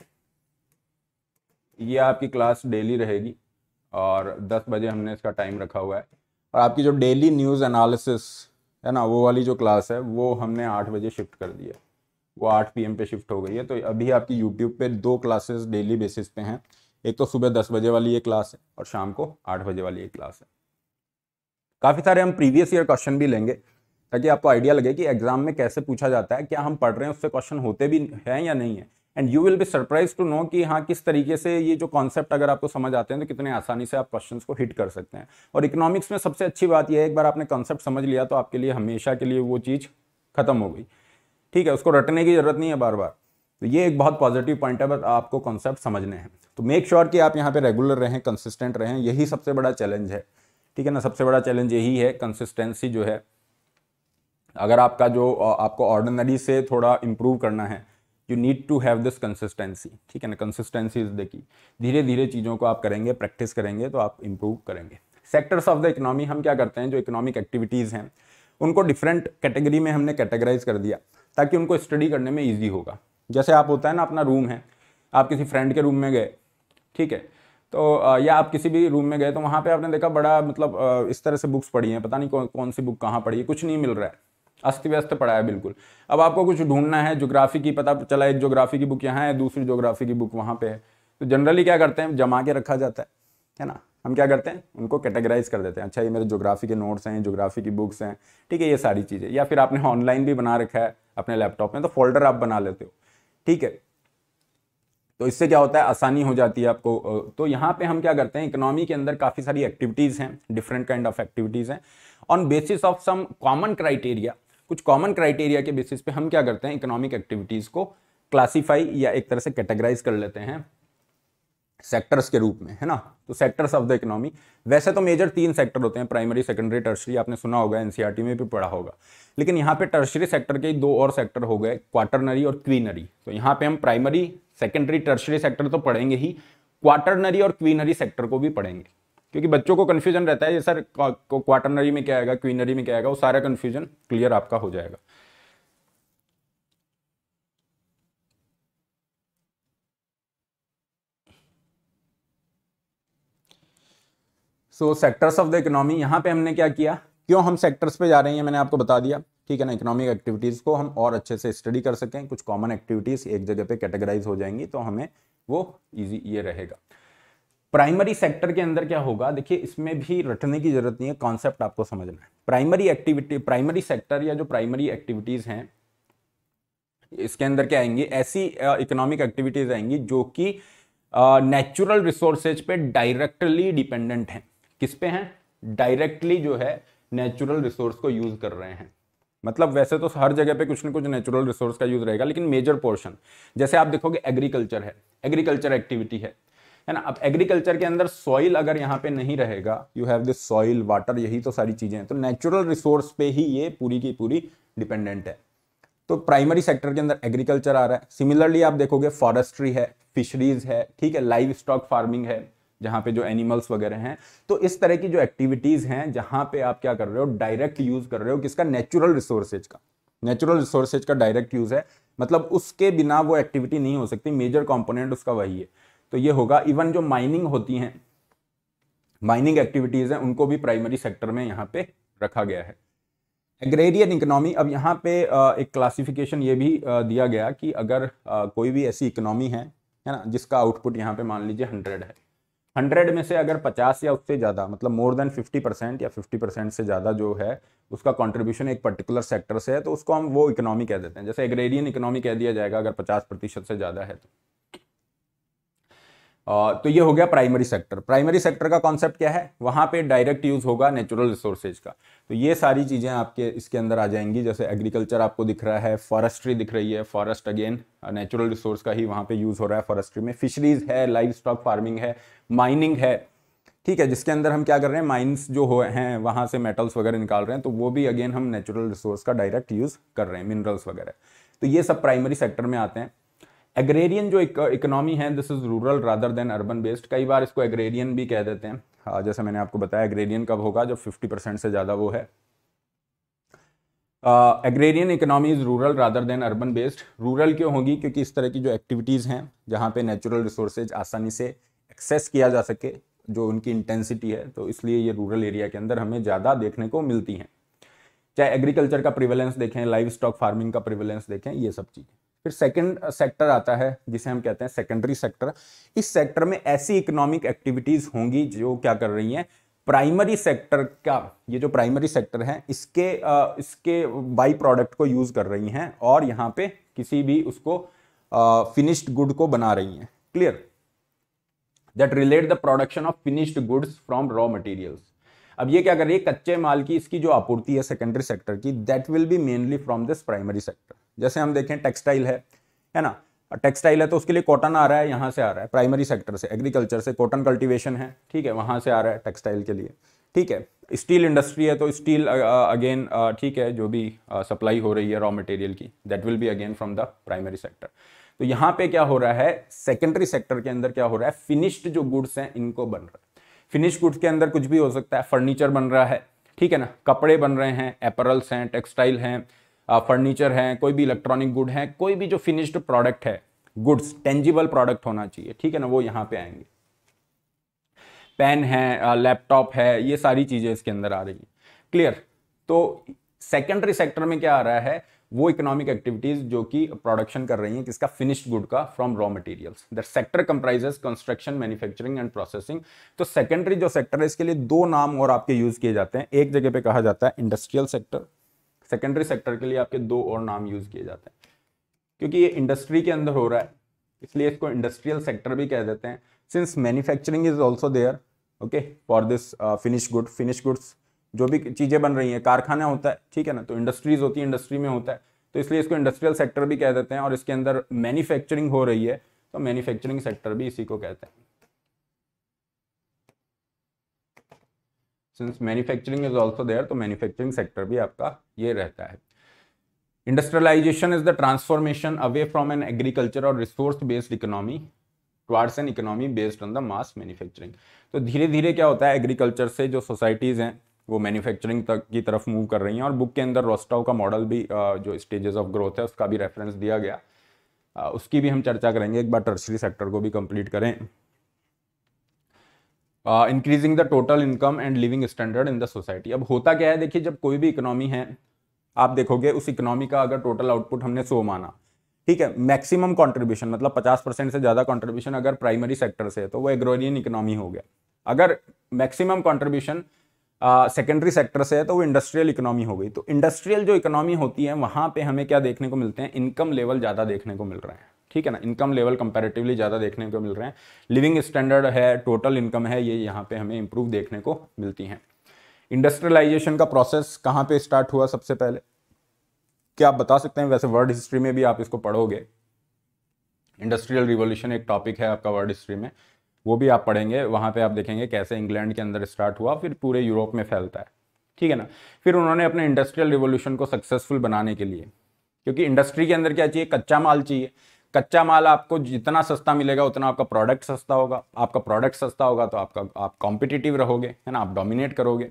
ये आपकी क्लास डेली रहेगी और 10 बजे हमने इसका टाइम रखा हुआ है और आपकी जो डेली न्यूज़ एनालिसिस है ना वो वाली जो क्लास है वो हमने आठ बजे शिफ्ट कर दी है वो आठ पी पे शिफ्ट हो गई है तो अभी आपकी यूट्यूब पे दो क्लासेस डेली बेसिस पे हैं एक तो सुबह दस बजे वाली ये क्लास है और शाम को आठ बजे वाली ये क्लास है काफ़ी सारे हम प्रीवियस ईयर क्वेश्चन भी लेंगे ताकि आपको आइडिया लगे कि एग्जाम में कैसे पूछा जाता है क्या हम पढ़ रहे हैं उससे क्वेश्चन होते भी हैं या नहीं है and you will be surprise to know कि हाँ किस तरीके से ये जो कॉन्सेप्ट अगर आपको समझ आते हैं तो कितने आसानी से आप क्वेश्चंस को हिट कर सकते हैं और इकोनॉमिक्स में सबसे अच्छी बात यह है एक बार आपने कॉन्सेप्ट समझ लिया तो आपके लिए हमेशा के लिए वो चीज़ खत्म हो गई ठीक है उसको रटने की जरूरत नहीं है बार बार तो ये एक बहुत पॉजिटिव पॉइंट है बट आपको कॉन्सेप्ट समझने हैं तो मेक श्योर sure कि आप यहाँ पे रेगुलर रहें कंसिस्टेंट रहें यही सबसे बड़ा चैलेंज है ठीक है ना सबसे बड़ा चैलेंज यही है कंसिस्टेंसी जो है अगर आपका जो आपको ऑर्डनरी से थोड़ा इम्प्रूव करना है you need to have this consistency ठीक है ना कंसिस्टेंसी इज द की धीरे धीरे चीज़ों को आप करेंगे प्रैक्टिस करेंगे तो आप इम्प्रूव करेंगे सेक्टर्स ऑफ द इकोनॉमी हम क्या करते हैं जो इकोनॉमिक एक्टिविटीज़ हैं उनको डिफरेंट कैटेगरी में हमने कैटेगराइज कर दिया ताकि उनको स्टडी करने में ईजी होगा जैसे आप होता है ना अपना रूम है आप किसी फ्रेंड के रूम में गए ठीक है तो या आप किसी भी रूम में गए तो वहाँ पे आपने देखा बड़ा मतलब इस तरह से बुक्स पढ़ी हैं पता नहीं कौन कौन सी बुक कहाँ पढ़ी है कुछ नहीं मिल रहा है अस्त व्यस्त पड़ा है बिल्कुल अब आपको कुछ ढूंढना है जोग्राफी की पता चला एक जोग्राफी की बुक यहाँ है दूसरी जोग्राफी की बुक वहाँ पे है तो जनरली क्या करते हैं जमा के रखा जाता है है ना हम क्या करते हैं उनको कैटेगराइज कर देते हैं अच्छा ये मेरे जोग्राफी के नोट्स हैं जोग्राफी की बुक्स हैं ठीक है ये सारी चीज़ें या फिर आपने ऑनलाइन भी बना रखा है अपने लैपटॉप में तो फोल्डर आप बना लेते हो ठीक है तो इससे क्या होता है आसानी हो जाती है आपको तो यहाँ पे हम क्या करते हैं इकोनॉमी के अंदर काफ़ी सारी एक्टिविटीज़ हैं डिफरेंट काइंड ऑफ एक्टिविटीज़ हैं on basis of some common criteria कुछ कॉमन क्राइटेरिया के बेसिस पे हम क्या करते हैं इकोनॉमिक एक्टिविटीज़ को क्लासीफाई या एक तरह से कैटेगराइज कर लेते हैं सेक्टर्स के रूप में है ना तो सेक्टर्स ऑफ द इकोनॉमी वैसे तो मेजर तीन सेक्टर होते हैं प्राइमरी सेकेंडरी टर्सरी आपने सुना होगा एनसीईआरटी e में भी पढ़ा होगा लेकिन यहाँ पे टर्सरी सेक्टर के दो और सेक्टर हो गए क्वार्टरनरी और क्वीनरी तो यहाँ पे हम प्राइमरी सेकेंडरी टर्सरी सेक्टर तो पढ़ेंगे ही क्वार्टरनरी और क्वीनरी सेक्टर को भी पढ़ेंगे क्योंकि बच्चों को कन्फ्यूजन रहता है ये सर क्वाटनरी में क्या आएगा क्वीनरी में क्या आएगा वो सारा कन्फ्यूजन क्लियर आपका हो जाएगा so sectors of the economy यहां पे हमने क्या किया क्यों हम सेक्टर्स पे जा रहे हैं मैंने आपको बता दिया ठीक है ना इकोनॉमिक एक्टिविटीज़ को हम और अच्छे से स्टडी कर सकें कुछ कॉमन एक्टिविटीज़ एक जगह पे कैटेगराइज हो जाएंगी तो हमें वो इजी ये रहेगा प्राइमरी सेक्टर के अंदर क्या होगा देखिए इसमें भी रटने की जरूरत नहीं है कॉन्सेप्ट आपको समझना है प्राइमरी एक्टिविटी प्राइमरी सेक्टर या जो प्राइमरी एक्टिविटीज़ हैं इसके अंदर क्या आएंगी ऐसी इकोनॉमिक एक्टिविटीज़ आएंगी जो कि नेचुरल रिसोर्सेज पे डायरेक्टली डिपेंडेंट हैं किस पे हैं डायरेक्टली जो है नेचुरल रिसोर्स को यूज़ कर रहे हैं मतलब वैसे तो हर जगह पे कुछ ना कुछ नेचुरल रिसोर्स का यूज़ रहेगा लेकिन मेजर पोर्शन जैसे आप देखोगे एग्रीकल्चर है एग्रीकल्चर एक्टिविटी है है ना अब एग्रीकल्चर के अंदर सॉइल अगर यहाँ पे नहीं रहेगा you have this soil water यही तो सारी चीज़ें हैं तो नेचुरल रिसोर्स पे ही ये पूरी की पूरी डिपेंडेंट है तो प्राइमरी सेक्टर के अंदर एग्रीकल्चर आ रहा है सिमिलरली आप देखोगे फॉरेस्ट्री है फिशरीज है ठीक है लाइव स्टॉक फार्मिंग है जहाँ पे जो एनिमल्स वगैरह हैं तो इस तरह की जो एक्टिविटीज़ हैं जहाँ पे आप क्या कर रहे हो डायरेक्ट यूज़ कर रहे हो किसका नेचुरल रिसोर्सेज का नेचुरल रिसोर्सेज का डायरेक्ट यूज़ है मतलब उसके बिना वो एक्टिविटी नहीं हो सकती मेजर कॉम्पोनेंट उसका वही है तो ये होगा इवन जो माइनिंग होती हैं माइनिंग एक्टिविटीज़ हैं उनको भी प्राइमरी सेक्टर में यहाँ पे रखा गया है एग्रेरियन इकोनॉमी अब यहाँ पे एक क्लासिफिकेशन ये भी दिया गया कि अगर कोई भी ऐसी इकोनॉमी है है ना जिसका आउटपुट यहाँ पे मान लीजिए हंड्रेड है हंड्रेड में से अगर पचास या उससे ज़्यादा मतलब मोर देन फिफ्टी परसेंट या फिफ्टी परसेंट से ज़्यादा जो है उसका कंट्रीब्यूशन एक पर्टिकुलर सेक्टर से है तो उसको हम वो इकोनॉमी कह देते हैं जैसे एग्रेरियन इकोनॉमी कह दिया जाएगा अगर पचास प्रतिशत से ज़्यादा है तो तो ये हो गया प्राइमरी सेक्टर प्राइमरी सेक्टर का कॉन्सेप्ट क्या है वहाँ पे डायरेक्ट यूज़ होगा नेचुरल रिसोर्सेज का तो ये सारी चीज़ें आपके इसके अंदर आ जाएंगी जैसे एग्रीकल्चर आपको दिख रहा है फॉरेस्ट्री दिख रही है फॉरेस्ट अगेन नेचुरल रिसोर्स का ही वहाँ पे यूज़ हो रहा है फॉरेस्ट्री में फिशरीज है लाइफ स्टॉक फार्मिंग है माइनिंग है ठीक है जिसके अंदर हम क्या कर रहे हैं माइंस जो हो हैं वहाँ से मेटल्स वगैरह निकाल रहे हैं तो वो भी अगेन हम नेचुरल रिसोर्स का डायरेक्ट यूज़ कर रहे हैं मिनरल्स वगैरह तो ये सब प्राइमरी सेक्टर में आते हैं एग्रेरियन जो इकोनॉमी है this is rural rather than urban based कई बार इसको एग्रेरियन भी कह देते हैं हाँ जैसे मैंने आपको बताया एग्रेरियन कब होगा जो 50 परसेंट से ज़्यादा वो है agrarian economy is rural rather than urban based rural क्यों होगी क्योंकि इस तरह की जो एक्टिविटीज़ हैं जहाँ पे नेचुरल रिसोर्सेज आसानी से एक्सेस किया जा सके जो उनकी इंटेंसिटी है तो इसलिए ये रूरल एरिया के अंदर हमें ज़्यादा देखने को मिलती हैं चाहे एग्रीकल्चर का प्रिवेलेंस देखें लाइव स्टॉक फार्मिंग का प्रिवेलेंस देखें ये सब चीज़ें फिर सेकंड सेक्टर uh, आता है जिसे हम कहते हैं सेकेंडरी सेक्टर इस सेक्टर में ऐसी इकोनॉमिक एक्टिविटीज़ होंगी जो क्या कर रही हैं प्राइमरी सेक्टर का ये जो प्राइमरी सेक्टर है इसके आ, uh, इसके बाई प्रोडक्ट को यूज़ कर रही हैं और यहाँ पे किसी भी उसको फिनिश्ड uh, गुड को बना रही हैं clear that relate the production of finished goods from raw materials अब ये क्या कर रही है कच्चे माल की इसकी जो आपूर्ति है सेकेंडरी सेक्टर की that will be mainly from this primary sector जैसे हम देखें टेक्सटाइल है है ना टेक्सटाइल है तो उसके लिए कॉटन आ रहा है यहाँ से आ रहा है प्राइमरी सेक्टर से एग्रीकल्चर से कॉटन कल्टीवेशन है ठीक है वहाँ से आ रहा है टेक्सटाइल के लिए ठीक है स्टील इंडस्ट्री है तो स्टील अगेन ठीक है जो भी सप्लाई हो रही है रॉ मटेरियल की that will be again from the primary sector तो यहाँ पे क्या हो रहा है सेकेंडरी सेक्टर के अंदर क्या हो रहा है फिनिश्ड जो गुड्स हैं इनको बन रहा है फिनिश गुड्स के अंदर कुछ भी हो सकता है फर्नीचर बन रहा है ठीक है ना कपड़े बन रहे हैं एपरल्स हैं टेक्सटाइल हैं फर्नीचर हैं कोई भी इलेक्ट्रॉनिक गुड हैं कोई भी जो फिनिश्ड प्रोडक्ट है गुड्स टेंजिबल प्रोडक्ट होना चाहिए ठीक है ना वो यहाँ पे आएंगे पेन है लैपटॉप है ये सारी चीज़ें इसके अंदर आ रही हैं क्लियर तो सेकेंडरी सेक्टर में क्या आ रहा है वो इकोनॉमिक एक्टिविटीज जो कि प्रोडक्शन कर रही हैं किसका फिनिश्ड गुड का from raw materials the sector comprises construction manufacturing and processing तो सेकेंडरी जो सेक्टर है इसके लिए दो नाम और आपके यूज किए जाते हैं एक जगह पे कहा जाता है इंडस्ट्रियल सेक्टर सेकेंडरी सेक्टर के लिए आपके दो और नाम यूज किए जाते हैं क्योंकि ये इंडस्ट्री के अंदर हो रहा है इसलिए इसको इंडस्ट्रियल सेक्टर भी कह देते हैं since manufacturing is also there okay for this finish good finish goods जो भी चीज़ें बन रही हैं कारखाना होता है ठीक है ना तो इंडस्ट्रीज होती है इंडस्ट्री में होता है तो इसलिए इसको इंडस्ट्रियल सेक्टर भी कह देते हैं और इसके अंदर मैन्युफैक्चरिंग हो रही है तो मैन्युफैक्चरिंग सेक्टर भी इसी को कहते हैं since manufacturing is also there तो मैन्युफैक्चरिंग सेक्टर भी आपका ये रहता है industrialization is the transformation away from an agriculture और resource based economy towards an economy based on the mass manufacturing तो धीरे धीरे क्या होता है एग्रीकल्चर से जो सोसाइटीज़ हैं वो मैन्युफैक्चरिंग तक की तरफ मूव कर रही हैं और बुक के अंदर रोस्टाव का मॉडल भी जो स्टेजेस ऑफ ग्रोथ है उसका भी रेफरेंस दिया गया उसकी भी हम चर्चा करेंगे एक बार टर्सरी सेक्टर को भी कंप्लीट करें increasing the total income and living standard in the society अब होता क्या है देखिए जब कोई भी इकोनॉमी है आप देखोगे उस इकोनॉमी का अगर टोटल आउटपुट हमने सो माना ठीक है मैक्सिमम कंट्रीब्यूशन मतलब 50 परसेंट से ज़्यादा कंट्रीब्यूशन अगर प्राइमरी सेक्टर से है तो वो एग्रोरियन इकोनॉमी हो गया अगर मैक्सिमम कंट्रीब्यूशन सेकेंडरी सेक्टर से है तो वो इंडस्ट्रियल इकोनॉमी हो गई तो इंडस्ट्रियल जो इकोनॉमी होती है वहाँ पे हमें क्या देखने को मिलते हैं इनकम लेवल ज़्यादा देखने को मिल रहे हैं ठीक है ना इनकम लेवल कंपेरेटिवली ज़्यादा देखने को मिल रहे हैं लिविंग स्टैंडर्ड है टोटल इनकम है ये यहाँ पे हमें इम्प्रूव देखने को मिलती हैं इंडस्ट्रियलाइजेशन का प्रोसेस कहाँ पे स्टार्ट हुआ सबसे पहले क्या आप बता सकते हैं वैसे वर्ल्ड हिस्ट्री में भी आप इसको पढ़ोगे इंडस्ट्रियल रिवोल्यूशन एक टॉपिक है आपका वर्ल्ड हिस्ट्री में वो भी आप पढ़ेंगे वहाँ पे आप देखेंगे कैसे इंग्लैंड के अंदर स्टार्ट हुआ फिर पूरे यूरोप में फैलता है ठीक है ना फिर उन्होंने अपने इंडस्ट्रियल रिवोल्यूशन को सक्सेसफुल बनाने के लिए क्योंकि इंडस्ट्री के अंदर क्या चाहिए कच्चा माल चाहिए कच्चा माल आपको जितना सस्ता मिलेगा उतना आपका प्रोडक्ट सस्ता होगा आपका प्रोडक्ट सस्ता होगा तो आपका आप कॉम्पिटिटिव रहोगे है ना आप डोमिनेट करोगे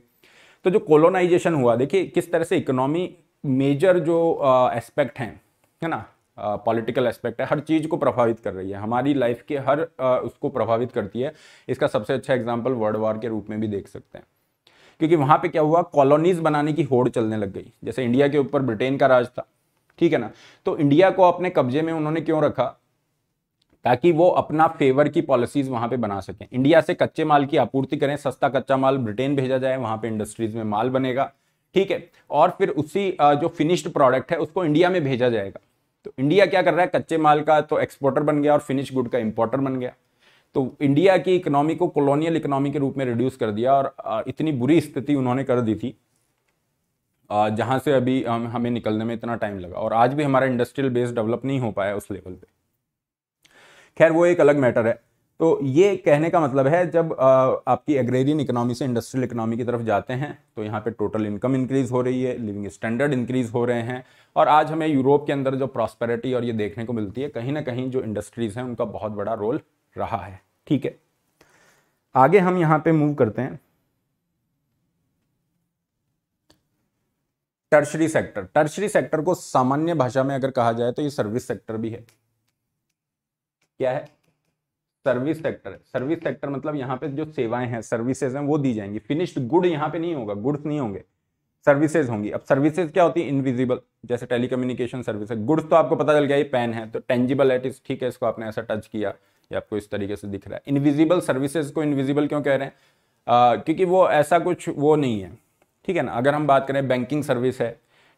तो जो कोलोनाइजेशन हुआ देखिए किस तरह से इकोनॉमी मेजर जो एस्पेक्ट हैं है ना पॉलिटिकल एस्पेक्ट है हर चीज़ को प्रभावित कर रही है हमारी लाइफ के हर आ, उसको प्रभावित करती है इसका सबसे अच्छा एग्जाम्पल वर्ल्ड वॉर के रूप में भी देख सकते हैं क्योंकि वहाँ पे क्या हुआ कॉलोनीज बनाने की होड़ चलने लग गई जैसे इंडिया के ऊपर ब्रिटेन का राज था ठीक है ना तो इंडिया को अपने कब्जे में उन्होंने क्यों रखा ताकि वो अपना फेवर की पॉलिसीज वहां पे बना सकें इंडिया से कच्चे माल की आपूर्ति करें सस्ता कच्चा माल ब्रिटेन भेजा जाए वहां पे इंडस्ट्रीज में माल बनेगा ठीक है और फिर उसी जो फिनिश्ड प्रोडक्ट है उसको इंडिया में भेजा जाएगा तो इंडिया क्या कर रहा है कच्चे माल का तो एक्सपोर्टर बन गया और फिनिश गुड का इंपोर्टर बन गया तो इंडिया की इकोनॉमी को कॉलोनियल इकोनॉमी के रूप में रिड्यूस कर दिया और इतनी बुरी स्थिति उन्होंने कर दी थी जहाँ से अभी हम हमें निकलने में इतना टाइम लगा और आज भी हमारा इंडस्ट्रियल बेस डेवलप नहीं हो पाया उस लेवल पे खैर वो एक अलग मैटर है तो ये कहने का मतलब है जब आपकी एग्रेरियन इकोनॉमी से इंडस्ट्रियल इकोनॉमी की तरफ जाते हैं तो यहाँ पे टोटल इनकम इंक्रीज़ हो रही है लिविंग स्टैंडर्ड इंक्रीज़ हो रहे हैं और आज हमें यूरोप के अंदर जो प्रॉस्पेरिटी और ये देखने को मिलती है कहीं ना कहीं जो इंडस्ट्रीज़ हैं उनका बहुत बड़ा रोल रहा है ठीक है आगे हम यहाँ पे मूव करते हैं टर्शरी सेक्टर टर्शरी सेक्टर को सामान्य भाषा में अगर कहा जाए तो ये सर्विस सेक्टर भी है क्या है सर्विस सेक्टर सर्विस सेक्टर मतलब यहाँ पे जो सेवाएं हैं सर्विसेज हैं वो दी जाएंगी फिनिश्ड गुड यहाँ पे नहीं होगा गुड्स नहीं होंगे सर्विसेज होंगी अब सर्विसेज क्या होती है इनविजिबल जैसे टेलीकम्युनिकेशन सर्विस गुड्स तो आपको पता चल गया ये पेन है तो टेंजिबल एट इज ठीक है इसको आपने ऐसा टच किया या आपको इस तरीके से दिख रहा है इनविजिबल सर्विसेज को इनविजिबल क्यों कह रहे हैं क्योंकि वो ऐसा कुछ वो नहीं है ठीक है ना अगर हम बात करें बैंकिंग सर्विस है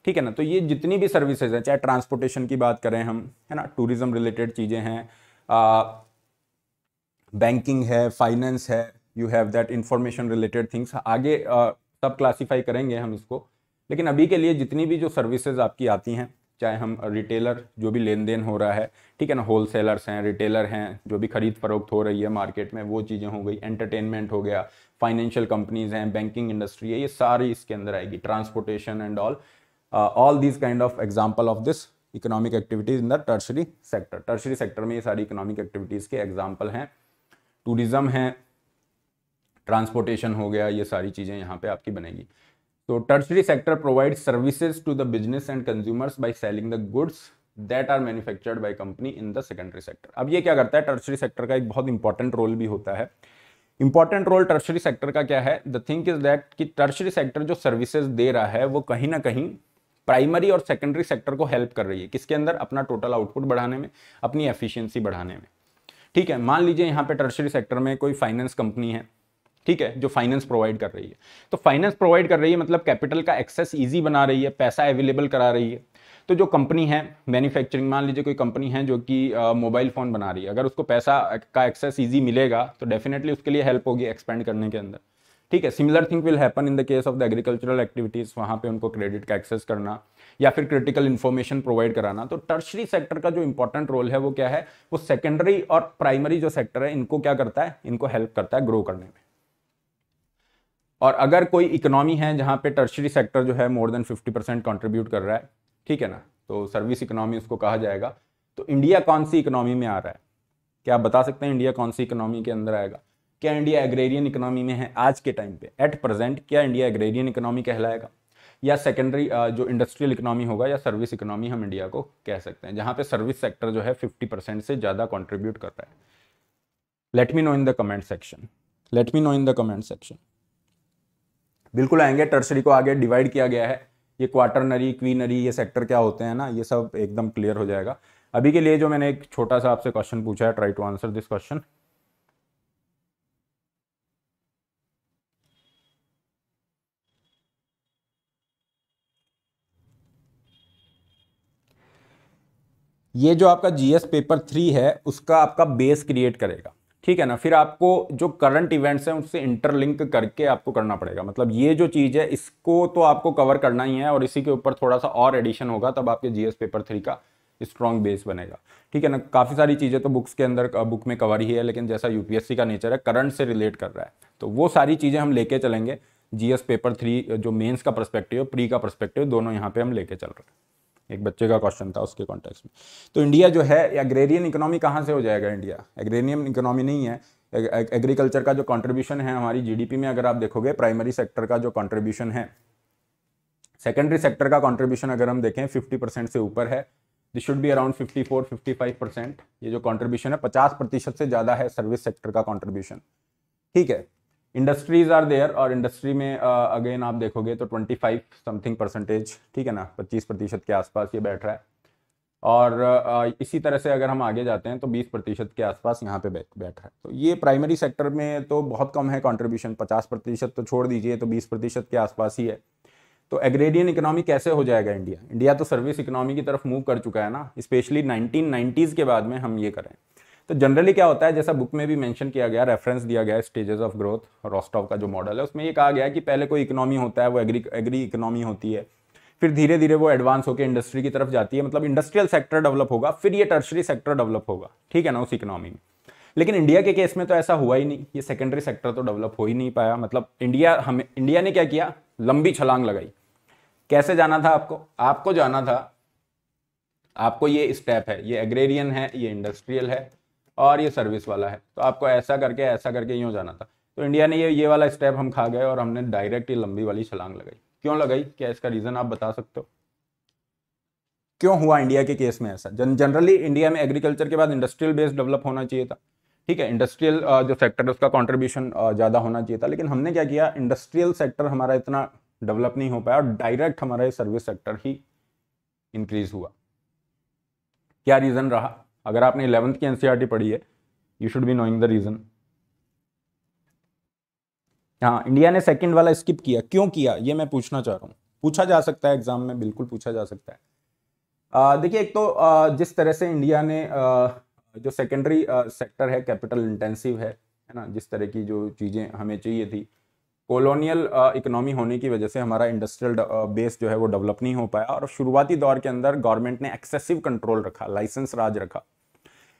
ठीक है ना तो ये जितनी भी सर्विसेज हैं चाहे ट्रांसपोर्टेशन की बात करें हम है ना टूरिज्म रिलेटेड चीज़ें हैं बैंकिंग है फाइनेंस है you have that information related things आगे सब क्लासीफाई करेंगे हम इसको लेकिन अभी के लिए जितनी भी जो सर्विसेज आपकी आती हैं चाहे हम रिटेलर जो भी लेन देन हो रहा है ठीक है ना होल सेलर्स हैं रिटेलर हैं जो भी खरीद फरोख्त हो रही है मार्केट में वो चीज़ें हो गई एंटरटेनमेंट हो गया फाइनेंशियल कंपनीज हैं बैंकिंग इंडस्ट्री है ये सारी इसके अंदर आएगी transportation and all all this kind of example of this economic activities in the tertiary sector tertiary sector में ये सारी इकोनॉमिक एक्टिविटीज़ के एग्जाम्पल हैं टूरिज़्म है ट्रांसपोर्टेशन हो गया ये सारी चीज़ें यहाँ पे आपकी बनेगी तो tertiary sector provide services to the business and consumers by selling the goods that are manufactured by company in the secondary sector अब ये क्या करता है टर्शरी सेक्टर का एक बहुत इंपॉर्टेंट रोल भी होता है इंपॉर्टेंट रोल टर्शरी सेक्टर का क्या है द थिंग इज दैट कि टर्शरी सेक्टर जो सर्विसेज दे रहा है वो कहीं ना कहीं प्राइमरी और सेकेंडरी सेक्टर को हेल्प कर रही है किसके अंदर अपना टोटल आउटपुट बढ़ाने में अपनी एफिशिएंसी बढ़ाने में ठीक है मान लीजिए यहाँ पे टर्शरी सेक्टर में कोई फाइनेंस कंपनी है ठीक है जो फाइनेंस प्रोवाइड कर रही है तो फाइनेंस प्रोवाइड कर रही है मतलब कैपिटल का एक्सेस ईजी बना रही है पैसा अवेलेबल करा रही है तो जो कंपनी है मैन्युफैक्चरिंग मान लीजिए कोई कंपनी है जो कि मोबाइल फ़ोन बना रही है अगर उसको पैसा का एक्सेस ईजी मिलेगा तो डेफिनेटली उसके लिए हेल्प होगी एक्सपेंड करने के अंदर ठीक है similar thing will happen in the case of the agricultural activities वहाँ पे उनको क्रेडिट का एक्सेस करना या फिर क्रिटिकल इन्फॉर्मेशन प्रोवाइड कराना तो टर्शरी सेक्टर का जो इंपॉर्टेंट रोल है वो क्या है वो सेकेंडरी और प्राइमरी जो सेक्टर है इनको क्या करता है इनको हेल्प करता है ग्रो करने में और अगर कोई इकोनॉमी है जहाँ पे टर्शरी सेक्टर जो है मोर देन 50 परसेंट कॉन्ट्रीब्यूट कर रहा है ठीक है ना तो सर्विस इकोनॉमी उसको कहा जाएगा तो इंडिया कौन सी इकोनॉमी में आ रहा है क्या आप बता सकते हैं इंडिया कौन सी इकोनॉमी के अंदर आएगा क्या इंडिया एग्रेरियन इकोनॉमी में है आज के टाइम पे एट प्रेजेंट क्या इंडिया एग्रेरियन इकोनॉमी कहलाएगा या सेकेंडरी जो इंडस्ट्रियल इकोनॉमी होगा या सर्विस इकोनॉमी हम इंडिया को कह सकते हैं जहां पे सर्विस सेक्टर जो है 50 परसेंट से ज़्यादा कंट्रीब्यूट कर रहा है let me know in the comment section let me know in the comment section बिल्कुल आएंगे टर्सरी को आगे डिवाइड किया गया है ये क्वार्टरनरी क्वीनरी ये सेक्टर क्या होते हैं ना ये सब एकदम क्लियर हो जाएगा अभी के लिए जो मैंने एक छोटा सा आपसे क्वेश्चन पूछा है try to answer this question ये जो आपका जीएस पेपर थ्री है उसका आपका बेस क्रिएट करेगा ठीक है ना फिर आपको जो करंट इवेंट्स हैं उससे इंटरलिंक करके आपको करना पड़ेगा मतलब ये जो चीज़ है इसको तो आपको कवर करना ही है और इसी के ऊपर थोड़ा सा और एडिशन होगा तब आपके जीएस पेपर थ्री का स्ट्रॉन्ग बेस बनेगा ठीक है ना काफ़ी सारी चीज़ें तो बुक्स के अंदर बुक में कवर ही है लेकिन जैसा यूपीएससी का नेचर है करंट से रिलेट कर रहा है तो वो सारी चीज़ें हम लेके चलेंगे जीएस पेपर थ्री जो मेंस का परस्पेक्टिव प्री का परस्पेक्टिव दोनों यहाँ पे हम लेके चल रहे हैं एक बच्चे का क्वेश्चन था उसके कॉन्टेक्स्ट में तो इंडिया जो है एग्रेरियन इकोनॉमी कहाँ से हो जाएगा इंडिया एग्रेरियन इकोनॉमी नहीं है एग्रीकल्चर का जो कंट्रीब्यूशन है हमारी जीडीपी में अगर आप देखोगे प्राइमरी सेक्टर का जो कंट्रीब्यूशन है सेकेंडरी सेक्टर का कंट्रीब्यूशन अगर हम देखें 50 परसेंट से ऊपर है this should be around 54 55 percent ये जो कंट्रीब्यूशन है 50 प्रतिशत से ज़्यादा है सर्विस सेक्टर का कंट्रीब्यूशन ठीक है इंडस्ट्रीज आर देयर और इंडस्ट्री में अगेन आप देखोगे तो 25 समथिंग परसेंटेज ठीक है ना 25 प्रतिशत के आसपास ये बैठ रहा है और इसी तरह से अगर हम आगे जाते हैं तो 20 प्रतिशत के आसपास यहाँ पे बैठ बैठ रहा है तो ये प्राइमरी सेक्टर में तो बहुत कम है कॉन्ट्रीब्यूशन पचास प्रतिशत तो छोड़ दीजिए तो बीस प्रतिशत के आसपास ही है तो एग्रेडियन इकोनॉमी कैसे हो जाएगा इंडिया इंडिया तो सर्विस इकोनॉमी की तरफ मूव कर चुका है ना स्पेशली नाइनटीन के बाद में हम ये करें तो जनरली क्या होता है जैसा बुक में भी मेंशन किया गया रेफरेंस दिया गया स्टेजेस ऑफ ग्रोथ रोस्टॉव का जो मॉडल है उसमें ये कहा गया है कि पहले कोई इकोनॉमी होता है वो एग्री एग्री इकोनॉमी होती है फिर धीरे धीरे वो एडवांस होकर इंडस्ट्री की तरफ जाती है मतलब इंडस्ट्रियल सेक्टर डेवलप होगा फिर ये टर्सरी सेक्टर डेवलप होगा ठीक है ना उस इकोनॉमी में लेकिन इंडिया के केस में तो ऐसा हुआ ही नहीं ये सेकेंडरी सेक्टर तो डेवलप हो ही नहीं पाया मतलब इंडिया हमें इंडिया ने क्या किया लंबी छलांग लगाई कैसे जाना था आपको आपको जाना था आपको ये स्टेप है ये एग्रेरियन है ये इंडस्ट्रियल है और ये सर्विस वाला है तो आपको ऐसा करके ऐसा करके यूँ जाना था तो इंडिया ने ये ये वाला स्टेप हम खा गए और हमने डायरेक्ट ये लंबी वाली छलांग लगाई क्यों लगाई क्या इसका रीज़न आप बता सकते हो क्यों हुआ इंडिया के केस में ऐसा जन जनरली इंडिया में एग्रीकल्चर के बाद इंडस्ट्रियल बेस डेवलप होना चाहिए था ठीक है इंडस्ट्रियल जो सेक्टर है उसका कॉन्ट्रीब्यूशन ज़्यादा होना चाहिए था लेकिन हमने क्या किया इंडस्ट्रियल सेक्टर हमारा इतना डेवलप नहीं हो पाया और डायरेक्ट हमारा सर्विस सेक्टर ही इंक्रीज हुआ क्या रीज़न रहा अगर आपने इलेवंथ की एनसीईआरटी e पढ़ी है you should be knowing the reason हाँ इंडिया ने सेकंड वाला स्किप किया क्यों किया ये मैं पूछना चाह रहा हूँ पूछा जा सकता है एग्जाम में बिल्कुल पूछा जा सकता है देखिए एक तो आ, जिस तरह से इंडिया ने आ, जो सेकेंडरी सेक्टर है कैपिटल इंटेंसिव है है ना जिस तरह की जो चीज़ें हमें चाहिए थी कॉलोनियल इकोनॉमी uh, होने की वजह से हमारा इंडस्ट्रियल बेस uh, जो है वो डेवलप नहीं हो पाया और शुरुआती दौर के अंदर गवर्नमेंट ने एक्सेसिव कंट्रोल रखा लाइसेंस राज रखा